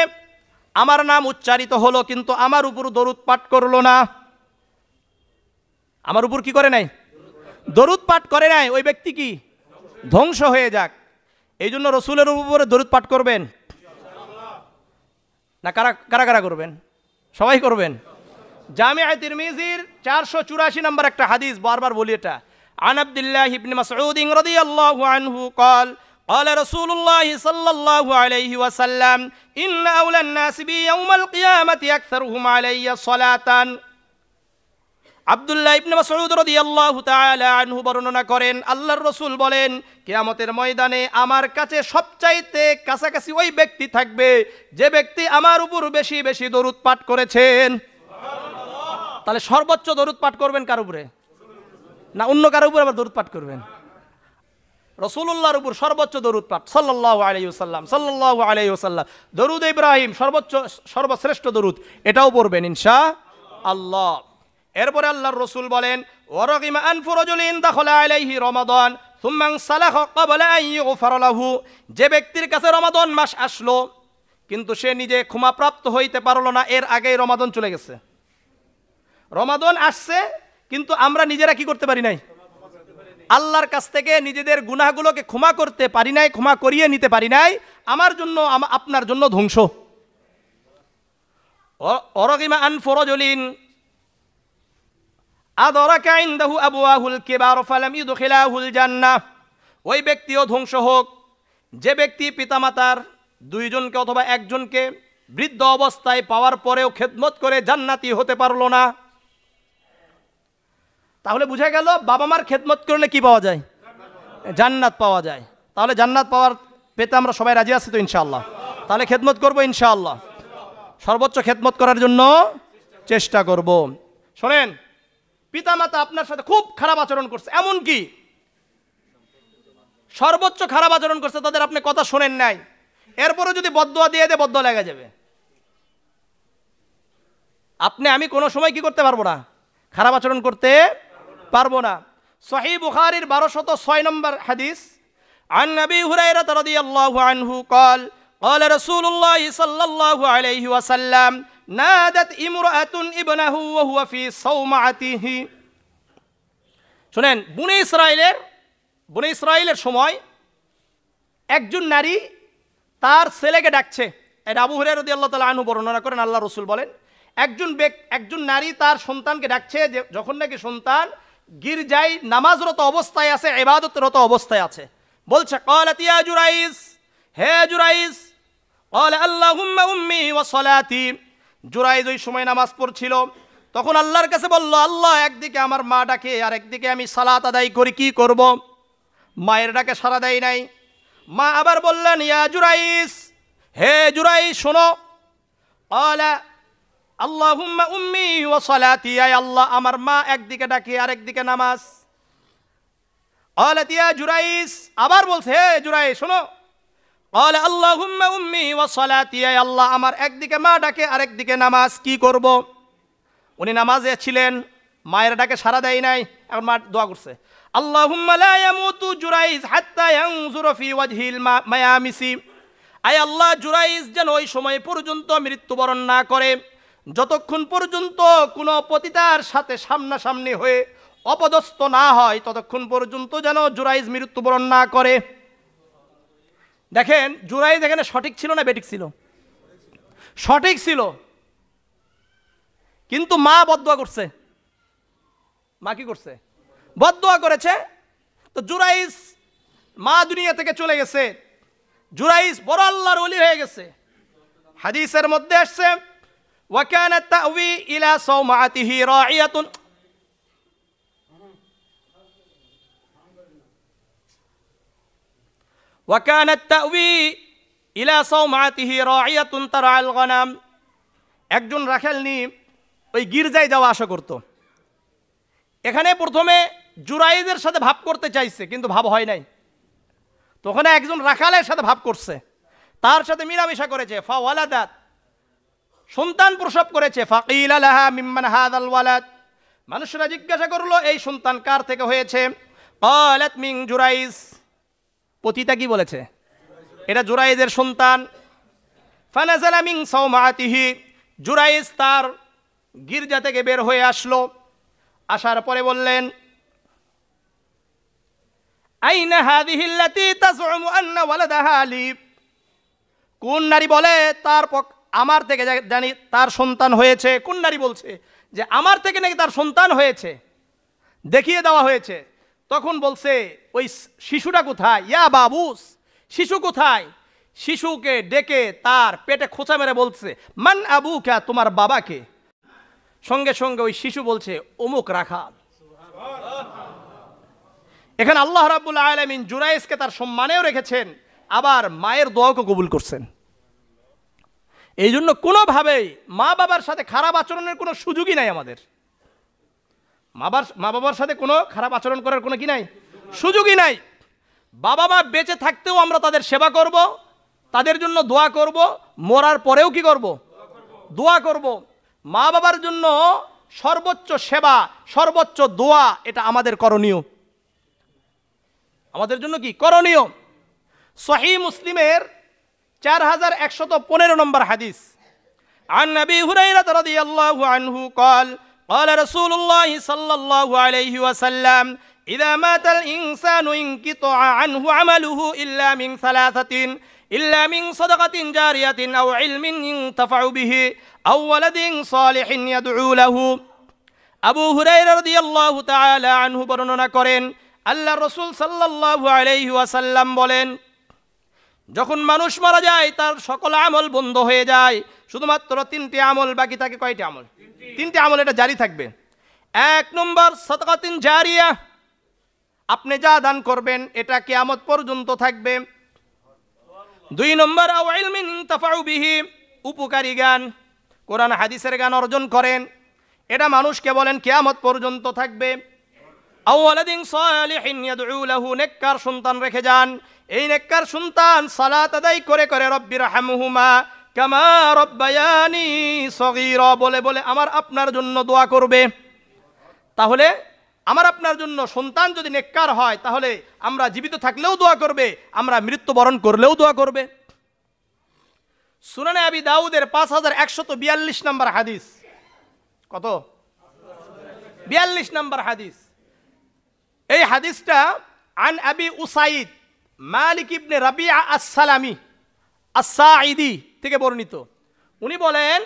আমার নাম উচ্চারিত হলো কিন্তু আমার উপর দরুদ পাঠ করলো না আমার উপর কি করে নাই দরুদ পাঠ করে নাই ওই ব্যক্তি কি ধ্বংস হয়ে যাক এই জন্য রসুলের উপরে দরুদ পাঠ করবেন না কারা কারা কারা করবেন সবাই করবেন জামিয়া তিরমিজির চারশো চুরাশি নম্বর একটা হাদিস বারবার বলি এটা عن عبد الله بن مسعود رضي قال رسول الله صلى الله عليه وسلم إن أولى الناس بي يوم القيامة أكثرهم علي صلاة আবদুল্লাহ ইবনে মাসউদ রাদিয়াল্লাহু তাআলা আনহু বর্ণনা করেন আল্লাহর রাসূল বলেন কিয়ামতের ময়দানে আমার কাছে সবচাইতে কাছাকাছি ওই ব্যক্তি থাকবে যে ব্যক্তি আমার উপর বেশি বেশি দরুদ পাঠ করেছেন তাহলে সর্বোচ্চ দরুদ পাঠ করবেন কার উপরে না অন্য কারো উপরে আবার দরুদ পাঠ করবেন রসুল্লাহর উপর সর্বোচ্চ দরুদ পাঠ সাল্লাহ আলাইসাল্লাম সাল্লাহ আলাইসাল্লাম দরুদ ইব্রাহিম সর্বোচ্চ সর্বশ্রেষ্ঠ দরুদ এটাও পড়বেন ইনশা আল্লাহ এরপরে আল্লাহর রসুল বলেন ওরকিমা আনফুরজলিন দাখলা আলাইহি রমাদান সুম্মাং সালাহ কবলা ফারলাহু যে ব্যক্তির কাছে রমাদন মাস আসলো কিন্তু সে নিজে ক্ষমাপ্রাপ্ত হইতে পারলো না এর আগেই রমাদন চলে গেছে রমাদন আসছে কিন্তু আমরা নিজেরা কি করতে পারি নাই আল্লাহর কাছ থেকে নিজেদের গুনাহগুলোকে ক্ষমা করতে পারি নাই ক্ষমা করিয়ে নিতে পারি নাই আমার জন্য আপনার জন্য ধ্বংস আন ওই ব্যক্তিও ধ্বংস হোক যে ব্যক্তি পিতামাতার দুইজনকে অথবা একজনকে বৃদ্ধ অবস্থায় পাওয়ার পরেও খেদমত করে জান্নাতি হতে পারল না তাহলে বুঝা গেল বাবা মার খেদমত করলে কি পাওয়া যায় জান্নাত পাওয়া যায় তাহলে জান্নাত পাওয়ার পেতে আমরা সবাই রাজি আছি তো ইনশাআল্লাহ তাহলে খেদমত করবো ইনশাআল্লাহ সর্বোচ্চ খেদমত করার জন্য চেষ্টা করব শোনেন পিতামাতা আপনার সাথে খুব খারাপ আচরণ করছে এমন কি সর্বোচ্চ খারাপ আচরণ করছে তাদের আপনি কথা শোনেন নাই এরপরে যদি বদয়া দিয়ে দেয় বদয়া লেগে যাবে আপনি আমি কোনো সময় কি করতে পারবো না খারাপ আচরণ করতে পারবো না সহি বুখারির বারোশত ছয় নম্বর হাদিস عن نبي هريرة رضي الله عنه قال قال رسول الله صلى الله عليه وسلم نادت امرأة ابنه وهو في صومعته শুনেন বুনে ইসরায়েলের বুনে ইসরায়েলের সময় একজন নারী তার ছেলেকে ডাকছে এটা আবু হরে রদি আল্লাহ তালা আনহু বর্ণনা করেন আল্লাহ রসুল বলেন একজন ব্যক্তি একজন নারী তার সন্তানকে ডাকছে যে যখন নাকি সন্তান গির্জাই নামাজরত অবস্থায় আছে এবাদতরত অবস্থায় আছে বলছে জুরাইস হে জুরাইস সলাতি জুরাইজ ওই সময় নামাজ পড়ছিল তখন আল্লাহর কাছে বলল আল্লাহ একদিকে আমার মা ডাকে আর একদিকে আমি সালাত আদায় করি কি করব মায়ের ডাকে সারা দেয় নাই মা আবার বললেন ইয়া জুরাইস হে জুরাইস শোনো আলা আল্লাহুম্মা উম্মি ওয়া সালাতি আয় আল্লাহ আমার মা একদিকে ডাকি আর একদিকে নামাজ قالت يا جريس আবার বলছে হে জুরাই শোনো قال اللهم امي وصلاتي يا আল্লাহ আমার একদিকে মা ডাকে আরেকদিকে নামাজ কি করব উনি নামাজে ছিলেন মায়ের ডাকে সাড়া দেয় নাই এখন মা দোয়া করছে اللهم لا يموت جريس حتى ينظر في وجه الميامسي আয় আল্লাহ জুরাইস যেন ওই সময় পর্যন্ত মৃত্যুবরণ না করে যতক্ষণ পর্যন্ত কোনো পতিতার সাথে সামনাসামনি হয়ে অপদস্থ না হয় ততক্ষণ পর্যন্ত যেন জুরাইজ মৃত্যুবরণ না করে দেখেন জুরাইজ এখানে সঠিক ছিল না বেটিক ছিল সঠিক ছিল কিন্তু মা বদয়া করছে মা কি করছে বদয়া করেছে তো জুরাইজ মা দুনিয়া থেকে চলে গেছে জুরাইজ বড় আল্লাহর অলি হয়ে গেছে হাদিসের মধ্যে আসছে وكان التأوي إلى صومعته راعية وكان التأوي إلى صومعته راعية ترعى الغنم একজন রাখেল নি ওই গির্জায় যাওয়া আশা করত এখানে প্রথমে জুরাইদের সাথে ভাব করতে চাইছে কিন্তু ভাব হয় নাই তখন একজন রাখালের সাথে ভাব করছে তার সাথে মিলামিশা করেছে ফা সন্তান প্রসব করেছে ফাকিল আলাহা মিম্মান হাদ আলওয়ালাদ মানুষরা জিজ্ঞাসা করলো এই সন্তান কার থেকে হয়েছে কালাত মিং জুরাইস পতিতা কি বলেছে এটা জুরাইজের সন্তান ফানাজালা মিং সৌমাতিহি জুরাইজ তার গির্জা থেকে বের হয়ে আসলো আসার পরে বললেন আইনা হাদিহিল্লাতি তাজউমু আন্না ওয়ালাদাহা আলী কোন নারী বলে তার আমার থেকে জানি তার সন্তান হয়েছে কোন নারী বলছে যে আমার থেকে নাকি তার সন্তান হয়েছে দেখিয়ে দেওয়া হয়েছে তখন বলছে ওই শিশুটা কোথায় ইয়া বাবুস শিশু কোথায় শিশুকে ডেকে তার পেটে খোঁচা মেরে বলছে মান আবু ক্যা তোমার বাবাকে সঙ্গে সঙ্গে ওই শিশু বলছে অমুক রাখা এখানে আল্লাহ রাবুল আলমিন জুরাইসকে তার সম্মানেও রেখেছেন আবার মায়ের দোয়াকে কবুল করছেন এই জন্য কোনোভাবেই মা বাবার সাথে খারাপ আচরণের কোনো সুযোগই নাই আমাদের মা বাবার মা বাবার সাথে কোনো খারাপ আচরণ করার কোনো কি নাই সুযোগই নাই বাবা মা বেঁচে থাকতেও আমরা তাদের সেবা করব তাদের জন্য দোয়া করব মরার পরেও কি করব দোয়া করব মা বাবার জন্য সর্বোচ্চ সেবা সর্বোচ্চ দোয়া এটা আমাদের করণীয় আমাদের জন্য কি করণীয় সহি মুসলিমের 4115 নম্বর হাদিস عن أبي هريرة رضي الله عنه قال قال رسول الله صلى الله عليه وسلم إذا مات الإنسان انقطع عنه عمله إلا من ثلاثة إلا من صدقة جارية أو علم ينتفع به أو ولد صالح يدعو له আবু হুরাইরা রাদিয়াল্লাহু তাআলা আনহু বর্ণনা করেন الرسول صلى الله عليه وسلم বলেন যখন মানুষ মারা যায় তার সকল আমল বন্ধ হয়ে যায় শুধুমাত্র তিনটি আমল বাকি থাকে কয়টি আমল তিনটি আমল এটা জারি থাকবে এক নম্বর সতকাতিন জারিয়া আপনি যা দান করবেন এটা কেয়ামত পর্যন্ত থাকবে দুই নম্বর বিহি উপকারী গান কোরআন হাদিসের গান অর্জন করেন এটা মানুষকে বলেন কেয়ামত পর্যন্ত থাকবে আউ্লাদিন সয়ালিহিন লাহু সন্তান রেখে যান এই নেককার সন্তান সালাত আদায় করে করে রব্বির হামুহুমা কামা রব্বায়ানি সগির বলে বলে আমার আপনার জন্য দোয়া করবে তাহলে আমার আপনার জন্য সন্তান যদি নেককার হয় তাহলে আমরা জীবিত থাকলেও দোয়া করবে আমরা মৃত্যুবরণ করলেও দোয়া করবে সুনানে আবি দাউদের পাঁচ হাজার একশত বিয়াল্লিশ নম্বর হাদিস কত বিয়াল্লিশ নম্বর হাদিস এই হাদিসটা আন আবি উসাইদ মালিক ইবনে রাবি আসসালামি আসাঈদি থেকে বর্ণিত উনি বলেন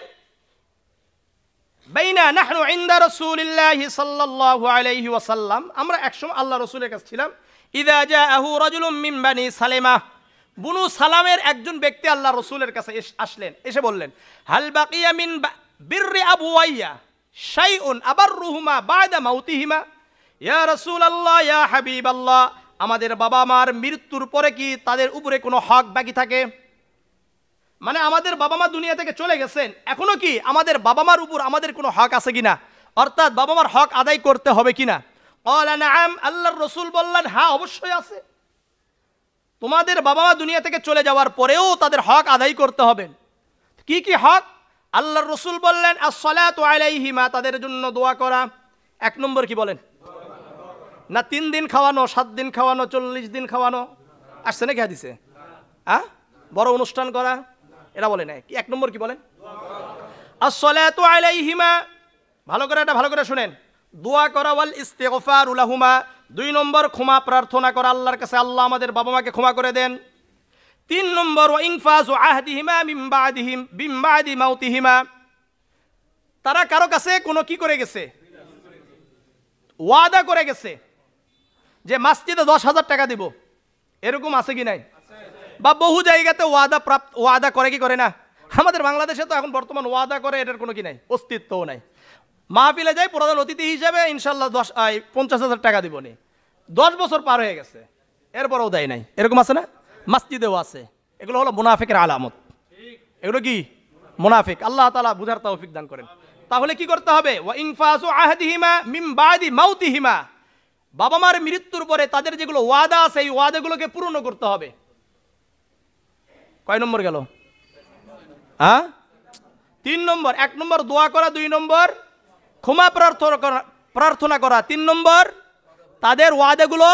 বেইনা নাহনু ইন্দা রসুলিল্লাহি সাল্লাল্লাহু আলাইহি ওয়াসাল্লাম আমরা একসময় আল্লাহ রসুলের কাছে ছিলাম ইদা রাজুলুম মিন বানি সালেমা বুনু সালামের একজন ব্যক্তি আল্লাহ রসুলের কাছে আসলেন এসে বললেন হাল বাকিয়া মিন বিররি আবুয়াইয়া শাইউন আবার রুহুমা বাদা মাউতিহিমা ইয়া আল্লাহ ইয়া আল্লাহ আমাদের বাবা মার মৃত্যুর পরে কি তাদের উপরে কোনো হক বাকি থাকে মানে আমাদের বাবা মা দুনিয়া থেকে চলে গেছেন এখনও কি আমাদের বাবা মার উপর আমাদের কোনো হক আছে কিনা অর্থাৎ বাবা মার হক আদায় করতে হবে কিনা আল্লাহর রসুল বললেন হ্যাঁ অবশ্যই আছে তোমাদের বাবা মা দুনিয়া থেকে চলে যাওয়ার পরেও তাদের হক আদায় করতে হবে কি কি হক আল্লাহর রসুল বললেন আর সলাত আলাইহিমা তাদের জন্য দোয়া করা এক নম্বর কি বলেন না তিন দিন খাওয়ানো সাত দিন খাওয়ানো চল্লিশ দিন খাওয়ানো আসছে নাকি হাদিসে হ্যাঁ বড় অনুষ্ঠান করা এটা বলে নাই এক নম্বর কি বলেন ভালো করে এটা ভালো করে শুনেন দোয়া করা ওয়াল ইস্তেগফার উলাহুমা দুই নম্বর ক্ষমা প্রার্থনা করা আল্লাহর কাছে আল্লাহ আমাদের বাবা মাকে ক্ষমা করে দেন তিন নম্বর তারা কারো কাছে কোনো কি করে গেছে ওয়াদা করে গেছে যে মাসজিদে দশ হাজার টাকা দিব এরকম আছে কি নাই বা বহু জায়গাতে ওয়াদা প্রাপ্ত ওয়াদা করে কি করে না আমাদের বাংলাদেশে তো এখন বর্তমান ওয়াদা করে এটার কোনো কি নাই অস্তিত্বও নাই মাহফিলে যাই প্রধান অতিথি হিসেবে ইনশাল্লাহ দশ পঞ্চাশ হাজার টাকা দিব নি দশ বছর পার হয়ে গেছে এরপরও দেয় নাই এরকম আছে না মাসজিদেও আছে এগুলো হলো মুনাফিকের আলামত এগুলো কি মুনাফিক আল্লাহ তালা বুঝার তৌফিক দান করেন তাহলে কি করতে হবে ওয়া ইনফাসু আহদিহিমা মিম বাদি মাউতিহিমা বাবা মার মৃত্যুর পরে তাদের যেগুলো ওয়াদা আছে এই ওয়াদাগুলোকে পূর্ণ করতে হবে কয় নম্বর গেল হ্যাঁ তিন নম্বর এক নম্বর দোয়া করা দুই নম্বর ক্ষমা প্রার্থনা করা প্রার্থনা করা তিন নম্বর তাদের ওয়াদাগুলো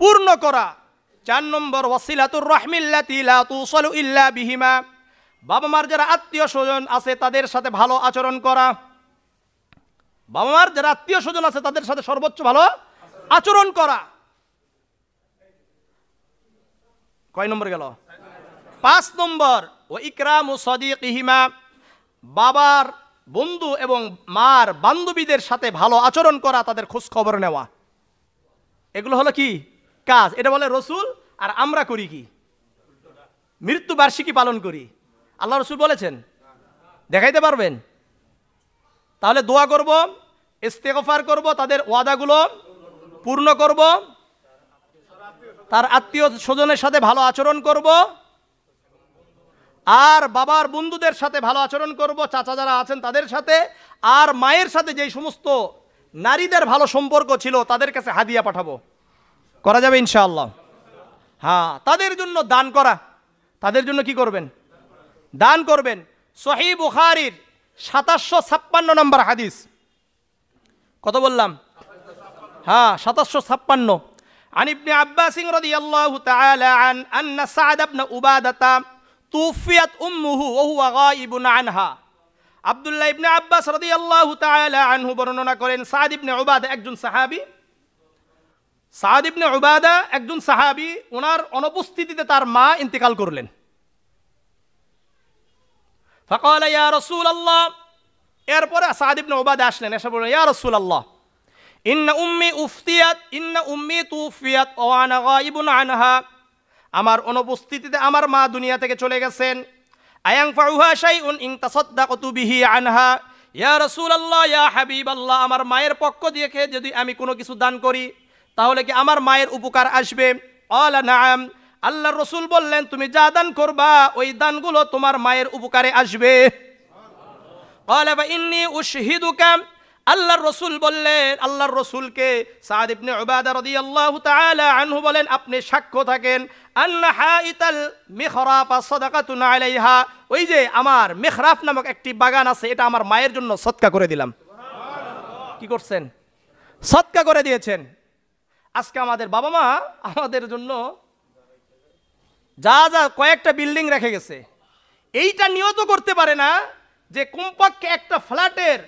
পূর্ণ করা চার নম্বর ওয়াসিলাতুর রহমিল্লাতিলাতুসলু ইল্লা বিহিমা বাবা মার যারা আত্মীয় স্বজন আছে তাদের সাথে ভালো আচরণ করা বাবা মার যারা আত্মীয় স্বজন আছে তাদের সাথে সর্বোচ্চ ভালো আচরণ করা কয় নম্বর গেল পাঁচ নম্বর ও ইকরাম ও সদিক ইহিমা বাবার বন্ধু এবং মার বান্ধবীদের সাথে ভালো আচরণ করা তাদের খোঁজ খবর নেওয়া এগুলো হলো কি কাজ এটা বলে রসুল আর আমরা করি কি মৃত্যু বার্ষিকী পালন করি আল্লাহ রসুল বলেছেন দেখাইতে পারবেন তাহলে দোয়া করব ইস্তেকফার করব তাদের ওয়াদাগুলো পূর্ণ করব তার আত্মীয় স্বজনের সাথে ভালো আচরণ করব আর বাবার বন্ধুদের সাথে ভালো আচরণ করব চাচা যারা আছেন তাদের সাথে আর মায়ের সাথে যেই সমস্ত নারীদের ভালো সম্পর্ক ছিল তাদের কাছে হাদিয়া পাঠাবো করা যাবে ইনশাআল্লাহ হ্যাঁ তাদের জন্য দান করা তাদের জন্য কি করবেন দান করবেন সহি বুখারির সাতাশশো ছাপ্পান্ন নম্বর হাদিস কত বললাম হ্যাঁ সাতাশশো ছাপ্পান্ন আনিবনে আব্বা সিং রদি আল্লাহ تعالى عن أن سعد بن عبادة توفيت أمه وهو غائب عنها ইবনে আব্বাস রদি রাদিয়াল্লাহু তাআলা আনহু বর্ণনা করেন সাদ ইবনে উবাদা একজন সাহাবি সাদ ইবনে উবাদা একজন সাহাবি ওনার অনুপস্থিতিতে তার মা ইন্তেকাল করলেন ফাকালা ইয়া রাসূলুল্লাহ এরপরে সাদ ইবনে উবাদা আসলেন এসে বললেন ইয়া রাসূলুল্লাহ ইন্না উম্মি উফতিয়াত ইন্না উম্মি তুফিয়াত ও আনা গাইবুন আনহা আমার অনুপস্থিতিতে আমার মা দুনিয়া থেকে চলে গেছেন আয়াং ফাউহা শাইউন উন ইং বিহি আনহা ইয়া রাসূলুল্লাহ ইয়া হাবিবাল্লাহ আমার মায়ের পক্ষ দিয়ে যদি আমি কোনো কিছু দান করি তাহলে কি আমার মায়ের উপকার আসবে আলা নাআম আল্লাহ রসুল বললেন তুমি যা দান করবা ওই দানগুলো তোমার মায়ের উপকারে আসবে ক্বালা বা ইন্নি উশহিদুকা আল্লাহর রসুল বললেন আল্লাহর রসুলকে সাদ ইবনে উবাদা রাদিয়াল্লাহু তাআলা আনহু বলেন আপনি সাক্ষ্য থাকেন আন্না হাইতাল মিখরাফা সাদাকাতুন আলাইহা ওই যে আমার মিখরাফ নামক একটি বাগান আছে এটা আমার মায়ের জন্য সৎকা করে দিলাম কি করছেন সৎকা করে দিয়েছেন আজকে আমাদের বাবা মা আমাদের জন্য যা যা কয়েকটা বিল্ডিং রেখে গেছে এইটা নিয়ত করতে পারে না যে কমপক্ষে একটা ফ্ল্যাটের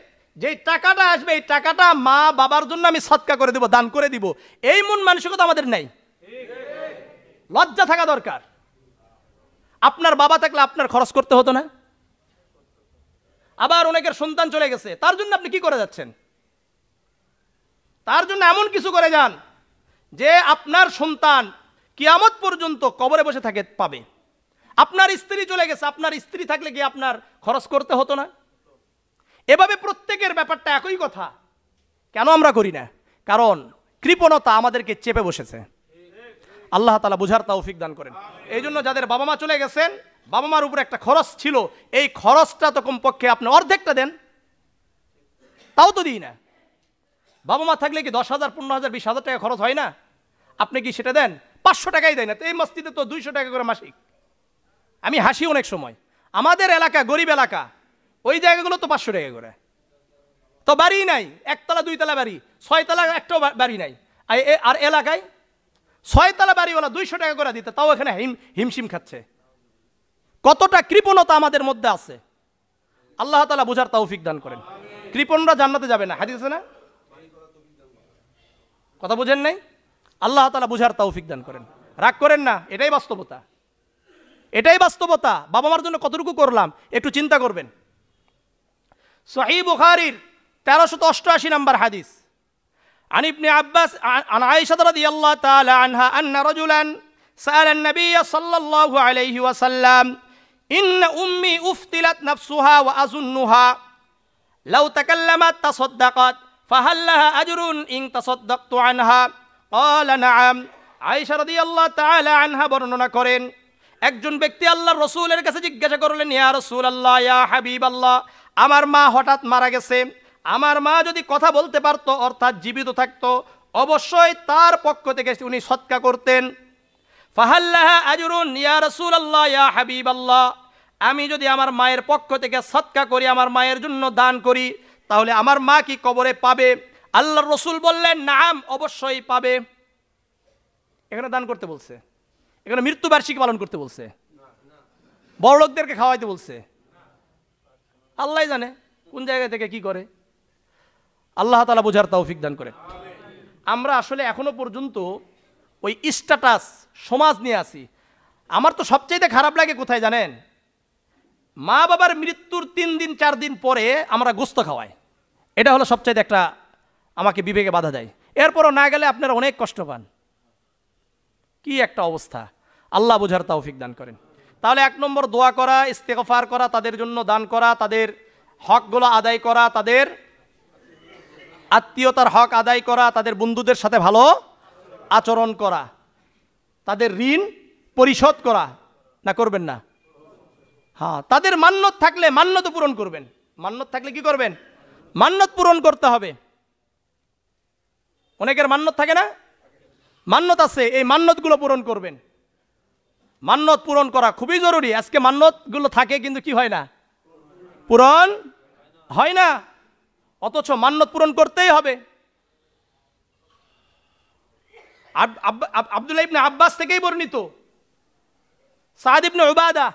যে টাকাটা আসবে এই টাকাটা মা বাবার জন্য আমি সৎকা করে দিব দান করে দিব এই মন মানসিকতা আমাদের নেই লজ্জা থাকা দরকার আপনার বাবা থাকলে আপনার খরচ করতে হতো না আবার অনেকের সন্তান চলে গেছে তার জন্য আপনি কি করে যাচ্ছেন তার জন্য এমন কিছু করে যান যে আপনার সন্তান কিয়ামত পর্যন্ত কবরে বসে থাকে পাবে আপনার স্ত্রী চলে গেছে আপনার স্ত্রী থাকলে কি আপনার খরচ করতে হতো না এভাবে প্রত্যেকের ব্যাপারটা একই কথা কেন আমরা করি না কারণ কৃপণতা আমাদেরকে চেপে বসেছে আল্লাহ তালা বুঝার তৌফিক দান করেন এই জন্য যাদের বাবা মা চলে গেছেন বাবা মার উপর একটা খরচ ছিল এই খরচটা তো কমপক্ষে আপনি অর্ধেকটা দেন তাও তো দিই না বাবা মা থাকলে কি দশ হাজার পনেরো হাজার বিশ হাজার টাকা খরচ হয় না আপনি কি সেটা দেন পাঁচশো টাকাই দেয় না তো এই মস্তিতে তো দুইশো টাকা করে মাসিক আমি হাসি অনেক সময় আমাদের এলাকা গরিব এলাকা ওই জায়গাগুলো তো পাঁচশো টাকা করে তো বাড়ি নাই একতলা দুইতলা বাড়ি ছয়তলা একটাও বাড়ি নাই আর এলাকায় ছয়তলা বাড়িওয়ালা দুইশো টাকা করে দিতে তাও এখানে হিম হিমশিম খাচ্ছে কতটা কৃপণতা আমাদের মধ্যে আছে আল্লাহ তালা বুঝার তৌফিক দান করেন কৃপণরা জান্নাতে যাবে না হাদিস না কথা বুঝেন নাই আল্লাহ তালা বুঝার তৌফিক দান করেন রাগ করেন না এটাই বাস্তবতা এটাই বাস্তবতা বাবা মার জন্য কতটুকু করলাম একটু চিন্তা করবেন صحيح بخاري তেরোশত أشتراشي نمبر حديث عن ابن عباس عن عائشة رضي الله تعالى عنها أن رجلا سأل النبي صلى الله عليه وسلم إن أمي أفتلت نفسها وأظنها لو تكلمت تصدقت فهل لها أجر إن تصدقت عنها قال نعم عائشة رضي الله تعالى عنها برنونا كورين একজন ব্যক্তি আল্লাহ রসুলের কাছে জিজ্ঞাসা করলেন ইয়া রসুল আল্লাহ ইয়া হাবিব আল্লাহ আমার মা হঠাৎ মারা গেছে আমার মা যদি কথা বলতে পারত অর্থাৎ জীবিত থাকতো অবশ্যই তার পক্ষ থেকে উনি সৎকা করতেন ফাহাল্লাহা আজরুন ইয়া রসুল আল্লাহ ইয়া হাবিব আল্লাহ আমি যদি আমার মায়ের পক্ষ থেকে সৎকা করি আমার মায়ের জন্য দান করি তাহলে আমার মা কি কবরে পাবে আল্লাহ রসুল বললেন নাম অবশ্যই পাবে এখানে দান করতে বলছে এখানে মৃত্যুবার্ষিকী পালন করতে বলছে বড় লোকদেরকে খাওয়াইতে বলছে আল্লাহ জানে কোন জায়গা থেকে কি করে আল্লাহ তালা বোঝার তৌফিক দান করে আমরা আসলে এখনো পর্যন্ত ওই স্ট্যাটাস সমাজ নিয়ে আসি আমার তো সবচেয়ে খারাপ লাগে কোথায় জানেন মা বাবার মৃত্যুর তিন দিন চার দিন পরে আমরা গোস্ত খাওয়াই এটা হলো সবচেয়ে একটা আমাকে বিবেকে বাধা দেয় এরপরও না গেলে আপনারা অনেক কষ্ট পান কি একটা অবস্থা আল্লাহ বোঝার তাওফিক দান করেন তাহলে এক নম্বর দোয়া করা ইস্তেকফার করা তাদের জন্য দান করা তাদের হকগুলো আদায় করা তাদের আত্মীয়তার হক আদায় করা তাদের বন্ধুদের সাথে ভালো আচরণ করা তাদের ঋণ পরিশোধ করা না করবেন না হ্যাঁ তাদের মান্যত থাকলে মান্যত পূরণ করবেন মান্যত থাকলে কি করবেন মান্যত পূরণ করতে হবে অনেকের মান্যত থাকে না মান্যত আছে এই মান্যতগুলো পূরণ করবেন মান্যত পূরণ করা খুবই জরুরি আজকে মান্যতগুলো থাকে কিন্তু কি হয় না পূরণ হয় না অথচ মান্যত পূরণ করতেই হবে আবদুল্লাহ ইবনে আব্বাস থেকেই বর্ণিত সাদ ইবনে উবাদা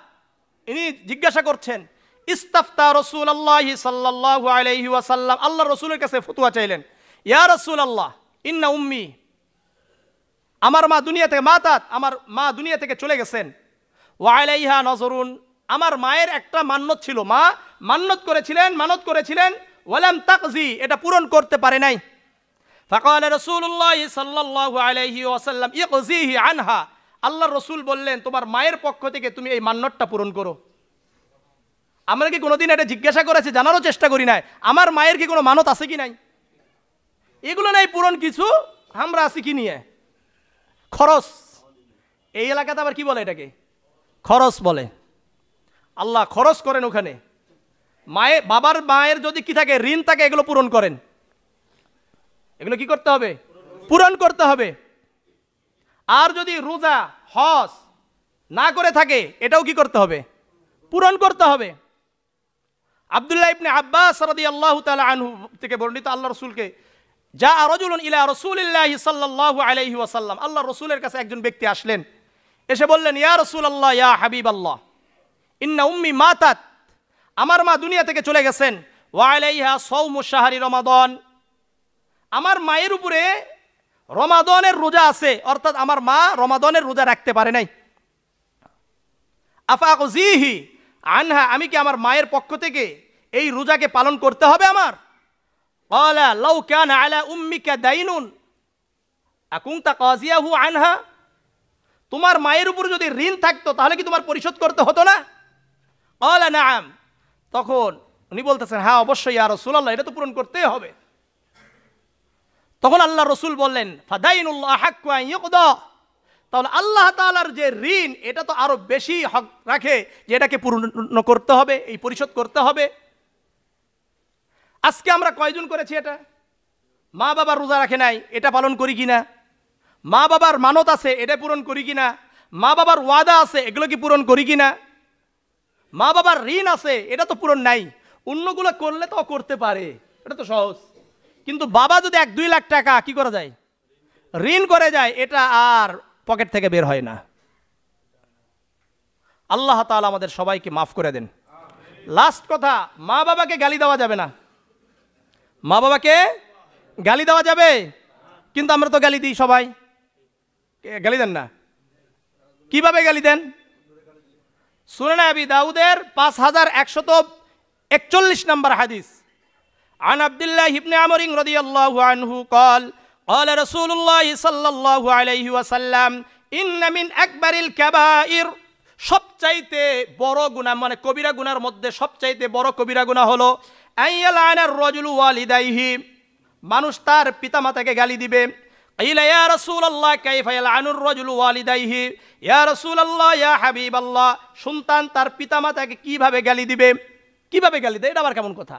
ইনি জিজ্ঞাসা করছেন ইস্তাফতা রসুল আল্লাহ সাল্লাহ আলহি ওয়াসাল্লাম আল্লাহ রসুলের কাছে ফতুয়া চাইলেন ইয়া রসুল আল্লাহ ইন্না উম্মি আমার মা দুনিয়া থেকে মা তাত আমার মা দুনিয়া থেকে চলে গেছেন ওয়াইলাইহা নজরুন আমার মায়ের একটা মান্যত ছিল মা মান্যত করেছিলেন মানত করেছিলেন ওয়ালাম তাকজি এটা পূরণ করতে পারে নাই ফাকাল রসুল্লাহ সাল্লাহ আলাইহি ওয়াসাল্লাম ইকজিহি আনহা আল্লাহ রসুল বললেন তোমার মায়ের পক্ষ থেকে তুমি এই মান্যতটা পূরণ করো আমরা কি কোনোদিন এটা জিজ্ঞাসা করেছে জানারও চেষ্টা করি নাই আমার মায়ের কি কোনো মানত আছে কি নাই এগুলো নাই পূরণ কিছু আমরা আছি কি নিয়ে খরচ এই এলাকাতে আবার কি বলে এটাকে খরচ বলে আল্লাহ খরচ করেন ওখানে মায়ে বাবার মায়ের যদি কি থাকে ঋণ থাকে এগুলো পূরণ করেন এগুলো কি করতে হবে পূরণ করতে হবে আর যদি রোজা হস না করে থাকে এটাও কি করতে হবে পূরণ করতে হবে আবদুল্লাহ ইবনে আব্বাস রাদি আল্লাহ তালা আনহু থেকে বর্ণিত আল্লাহ রসুলকে যা জুলুন ইলা রসুলিল্লাহ সাল্লাহ আলহি ওয়াসাল্লাম আল্লাহ রসুলের কাছে একজন ব্যক্তি আসলেন এসে বললেন ইয়া রসুল আল্লাহ ইয়া হাবিব আল্লাহ ইন্না উম্মি মাতাত আমার মা দুনিয়া থেকে চলে গেছেন সৌ মুশাহারি রমাদন আমার মায়ের উপরে রমাদনের রোজা আছে অর্থাৎ আমার মা রমাদনের রোজা রাখতে পারে নাই আফাক জিহি আনহা আমি কি আমার মায়ের পক্ষ থেকে এই রোজাকে পালন করতে হবে আমার قال তোমার মায়ের উপর যদি ঋণ থাকতো তাহলে কি তোমার পরিশোধ করতে হতো না কলা নাম তখন উনি বলতেছেন হ্যাঁ অবশ্যই আর রসুল আল্লাহ এটা তো পূরণ করতেই হবে তখন আল্লাহ রসুল বললেন তাহলে আল্লাহ তালার যে ঋণ এটা তো আরও বেশি হক রাখে যে এটাকে পূর্ণ করতে হবে এই পরিশোধ করতে হবে আজকে আমরা কয়জন করেছি এটা মা বাবার রোজা রাখে নাই এটা পালন করি কি না মা বাবার মানত আছে এটা পূরণ করি কি না মা বাবার ওয়াদা আছে এগুলো কি পূরণ করি কি না মা বাবার ঋণ আছে এটা তো পূরণ নাই অন্যগুলো করলে তো করতে পারে এটা তো সহজ কিন্তু বাবা যদি এক দুই লাখ টাকা কি করা যায় ঋণ করে যায় এটা আর পকেট থেকে বের হয় না আল্লাহ তালা আমাদের সবাইকে মাফ করে দেন লাস্ট কথা মা বাবাকে গালি দেওয়া যাবে না মা বাবাকে গালি দেওয়া যাবে কিন্তু আমরা তো গালি দিই সবাই গালি দেন না কিভাবে গালি দেন সুনান আবি দাউদের পাঁচ হাজার একশত একচল্লিশ নম্বর হাদিস عن عبد الله بن عمر رضي الله عنه قال قال رسول الله صلى الله عليه وسلم ان من اكبر الكبائر সবচাইতে বড় গুনাহ মানে কবিরা গুনার মধ্যে সবচাইতে বড় কবিরা গুনাহ হলো আইয়ালায়নার রজুল ওয়ালিদাইহি মানুষ তার পিতা মাতাকে গালি দিবে قيل يا رسول الله كيف يلعن الرجل والديه يا رسول الله يا حبيب الله সন্তান তার পিতা মাতাকে কিভাবে গালি দিবে কিভাবে গালি দেয় এটা আবার কেমন কথা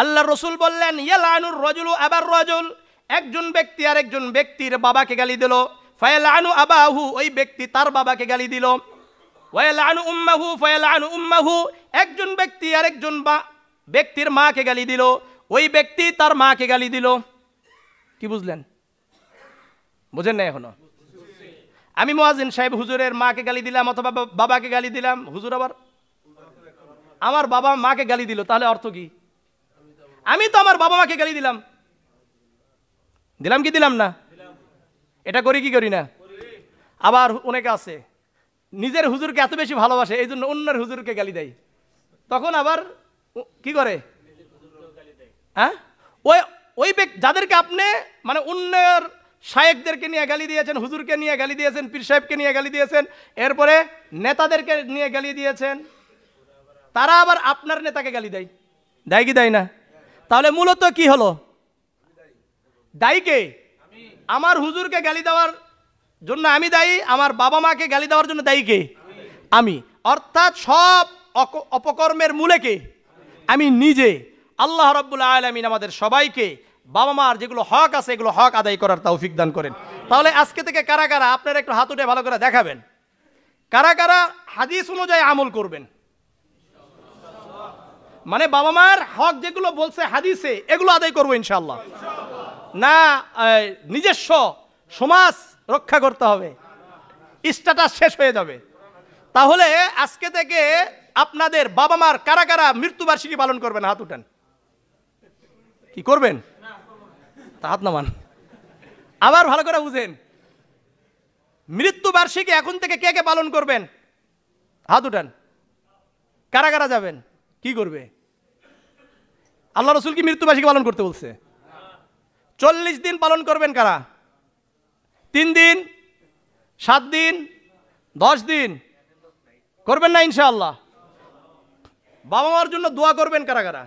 আল্লাহ রসুল বললেন ইয়ালানুর রজুলু আবার রজুল একজন ব্যক্তি আর একজন ব্যক্তির বাবাকে গালি দিল ফয়ালানু আবাহু ওই ব্যক্তি তার বাবাকে গালি দিল আনু উম্মাহু আনু উম্মাহু একজন ব্যক্তি আরেকজন বা ব্যক্তির মাকে গালি দিল ওই ব্যক্তি তার মাকে গালি দিল কি বুঝলেন বুঝেন না এখনো আমি মোয়াজিন সাহেব হুজুরের মাকে গালি দিলাম অথবা বাবাকে গালি দিলাম হুজুর আবার আমার বাবা মাকে গালি দিল তাহলে অর্থ কি আমি তো আমার বাবা মাকে গালি দিলাম দিলাম কি দিলাম না এটা করি কি করি না আবার অনেকে আছে নিজের হুজুরকে এত বেশি ভালোবাসে এই জন্য অন্যের হুজুরকে গালি দেয় তখন আবার কি করে হ্যাঁ ওই ওই ব্যক্তি যাদেরকে আপনি মানে উন্নয়ন শায়েকদেরকে নিয়ে গালি দিয়েছেন হুজুরকে নিয়ে গালি দিয়েছেন পীর সাহেবকে নিয়ে গালি দিয়েছেন এরপরে নেতাদেরকে নিয়ে গালি দিয়েছেন তারা আবার আপনার নেতাকে গালি দেয় দেয় কি দেয় না তাহলে মূলত কি হলো দায়ীকে আমার হুজুরকে গালি দেওয়ার জন্য আমি দায়ী আমার বাবা মাকে গালি দেওয়ার জন্য দায়ী কে আমি অর্থাৎ সব অপকর্মের মূলে কে আমি নিজে আল্লাহ রব্বুল আলমিন আমাদের সবাইকে বাবা মার যেগুলো হক আছে এগুলো হক আদায় করার তৌফিক দান করেন তাহলে আজকে থেকে কারা কারা আপনারা একটু হাত উঠে ভালো করে দেখাবেন কারা কারা হাদিস অনুযায়ী আমল করবেন মানে বাবা মার হক যেগুলো বলছে হাদিসে এগুলো আদায় করবো ইনশাল্লাহ না নিজস্ব সমাজ রক্ষা করতে হবে স্ট্যাটাস শেষ হয়ে যাবে তাহলে আজকে থেকে আপনাদের বাবা মার কারা কারা মৃত্যুবার্ষিকী পালন করবেন হাত উঠান কি করবেন তা হাত নামান আবার ভালো করে বুঝেন মৃত্যুবার্ষিকী এখন থেকে কে কে পালন করবেন হাত উঠান কারা কারা যাবেন কি করবে আল্লাহ রসুল কি মৃত্যুবার্ষিকী পালন করতে বলছে চল্লিশ দিন পালন করবেন কারা তিন দিন সাত দিন দশ দিন করবেন না ইনশাআল্লাহ বাবা মার জন্য দোয়া করবেন কারা কারা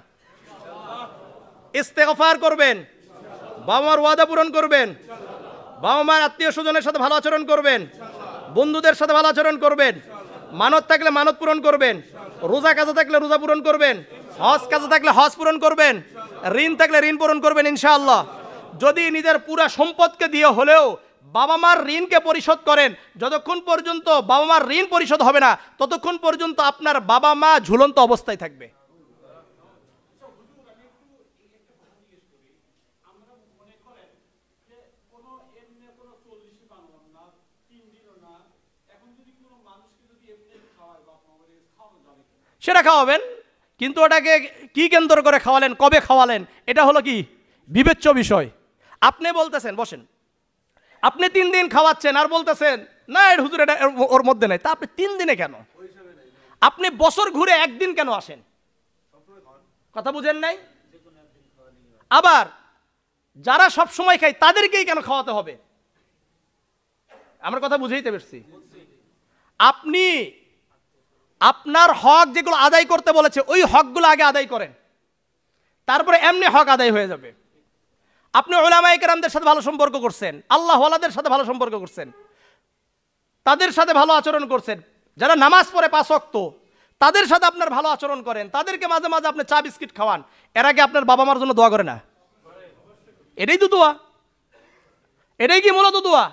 ইস্তেকফার করবেন বাবা মার ওয়াদা পূরণ করবেন বাবা মার আত্মীয় স্বজনের সাথে ভালো আচরণ করবেন বন্ধুদের সাথে ভালো আচরণ করবেন মানত থাকলে মানত পূরণ করবেন রোজা কাজে থাকলে রোজা পূরণ করবেন হজ কাজে থাকলে হজ পূরণ করবেন ঋণ থাকলে ঋণ পূরণ করবেন ইনশাআল্লাহ যদি নিজের পুরা সম্পদকে দিয়ে হলেও বাবা মার ঋণকে পরিশোধ করেন যতক্ষণ পর্যন্ত বাবা মার ঋণ পরিশোধ হবে না ততক্ষণ পর্যন্ত আপনার বাবা মা ঝুলন্ত অবস্থায় থাকবে সেটা খাওয়াবেন কিন্তু ওটাকে কি কেন্দ্র করে খাওয়ালেন কবে খাওয়ালেন এটা হলো কি বিবেচ্য বিষয় আপনি বলতেছেন বসেন আপনি তিন দিন খাওয়াচ্ছেন আর বলতেছেন না এর হুজুর এটা ওর মধ্যে নেই তা আপনি তিন দিনে কেন আপনি বছর ঘুরে একদিন কেন আসেন কথা বুঝেন নাই আবার যারা সব সময় খায় তাদেরকেই কেন খাওয়াতে হবে আমার কথা বুঝেইতে পারছি আপনি আপনার হক যেগুলো আদায় করতে বলেছে ওই হকগুলো আগে আদায় করেন তারপরে এমনি হক আদায় হয়ে যাবে আপনি ওলামা কেরামদের সাথে ভালো সম্পর্ক করছেন আল্লাহ আল্লাহদের সাথে ভালো সম্পর্ক করছেন তাদের সাথে ভালো আচরণ করছেন যারা নামাজ পড়ে পাশক্ত তাদের সাথে আপনার ভালো আচরণ করেন তাদেরকে মাঝে মাঝে আপনি চা বিস্কিট খাওয়ান এর আগে আপনার বাবা মার জন্য দোয়া করে না এটাই তো দোয়া এটাই কি মূলত দোয়া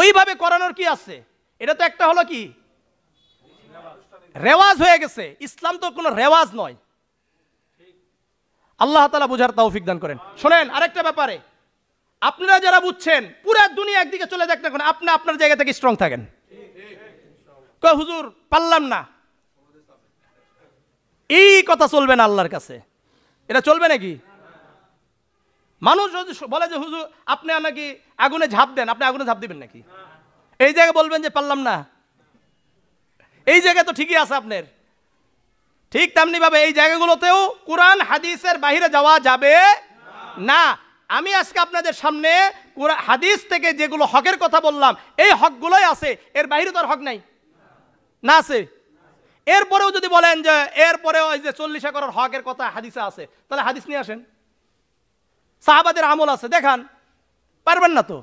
ওইভাবে করানোর কি আছে এটা তো একটা হলো কি রেওয়াজ হয়ে গেছে ইসলাম তো কোনো রেওয়াজ নয় আল্লাহ তালা বোঝার তৌফিক দান করেন শোনেন আরেকটা ব্যাপারে আপনারা যারা বুঝছেন পুরা দুনিয়া একদিকে চলে যাক না আপনি আপনার জায়গা থেকে স্ট্রং থাকেন হুজুর পারলাম না এই কথা চলবে না আল্লাহর কাছে এটা চলবে নাকি মানুষ যদি বলে যে হুজুর আপনি নাকি আগুনে ঝাঁপ দেন আপনি আগুনে ঝাঁপ দিবেন নাকি এই জায়গায় বলবেন যে পারলাম না এই জায়গায় তো ঠিকই আছে আপনার ঠিক তেমনি ভাবে এই জায়গাগুলোতেও কোরআন হাদিসের বাহিরে যাওয়া যাবে না আমি আজকে আপনাদের সামনে হাদিস থেকে যেগুলো হকের কথা বললাম এই হকগুলোই আছে এর বাইরে তো আর হক নাই না আছে এরপরেও যদি বলেন যে এরপরেও ওই যে চল্লিশ একর হকের কথা হাদিসে আছে তাহলে হাদিস নিয়ে আসেন সাহাবাদের আমল আছে দেখান পারবেন না তো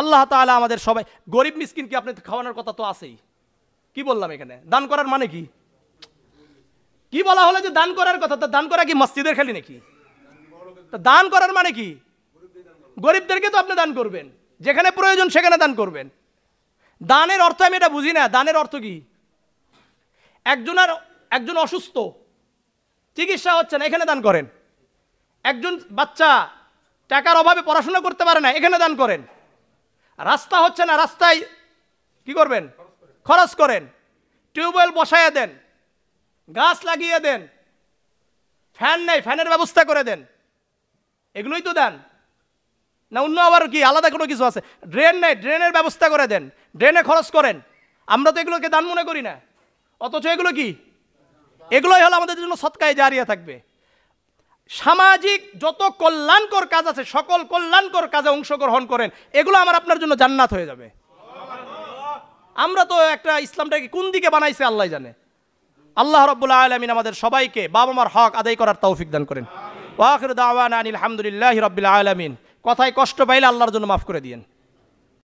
আল্লাহ তাহলে আমাদের সবাই গরিব মিসকিনকে আপনি খাওয়ানোর কথা তো আছেই কি বললাম এখানে দান করার মানে কি কি বলা হলো যে দান করার কথা তা দান করা কি মসজিদের খালি নাকি তা দান করার মানে কি গরিবদেরকে তো আপনি দান করবেন যেখানে প্রয়োজন সেখানে দান করবেন দানের অর্থ আমি এটা বুঝি না দানের অর্থ কি একজনের একজন অসুস্থ চিকিৎসা হচ্ছে না এখানে দান করেন একজন বাচ্চা টাকার অভাবে পড়াশোনা করতে পারে না এখানে দান করেন রাস্তা হচ্ছে না রাস্তায় কি করবেন খরচ করেন টিউবওয়েল বসায়া দেন গাছ লাগিয়ে দেন ফ্যান নেই ফ্যানের ব্যবস্থা করে দেন এগুলোই তো দেন না অন্য আবার কি আলাদা কোনো কিছু আছে ড্রেন নেই ড্রেনের ব্যবস্থা করে দেন ড্রেনে খরচ করেন আমরা তো এগুলোকে দান মনে করি না অথচ এগুলো কি এগুলোই হলো আমাদের জন্য সৎকায় জারিয়া থাকবে সামাজিক যত কল্যাণকর কাজ আছে সকল কল্যাণকর কাজে অংশগ্রহণ করেন এগুলো আমার আপনার জন্য জান্নাত হয়ে যাবে আমরা তো একটা ইসলামটাকে কোন দিকে বানাইছে আল্লাহ জানে আল্লাহ রব্বুল আলমিন আমাদের সবাইকে বাবা মার হক আদায় করার তৌফিক দান করেন ওয়াখির দাওয়ান আনিল হামদুলিল্লাহ রব্বুল আলমিন কথায় কষ্ট পাইলে আল্লাহর জন্য মাফ করে দিয়েন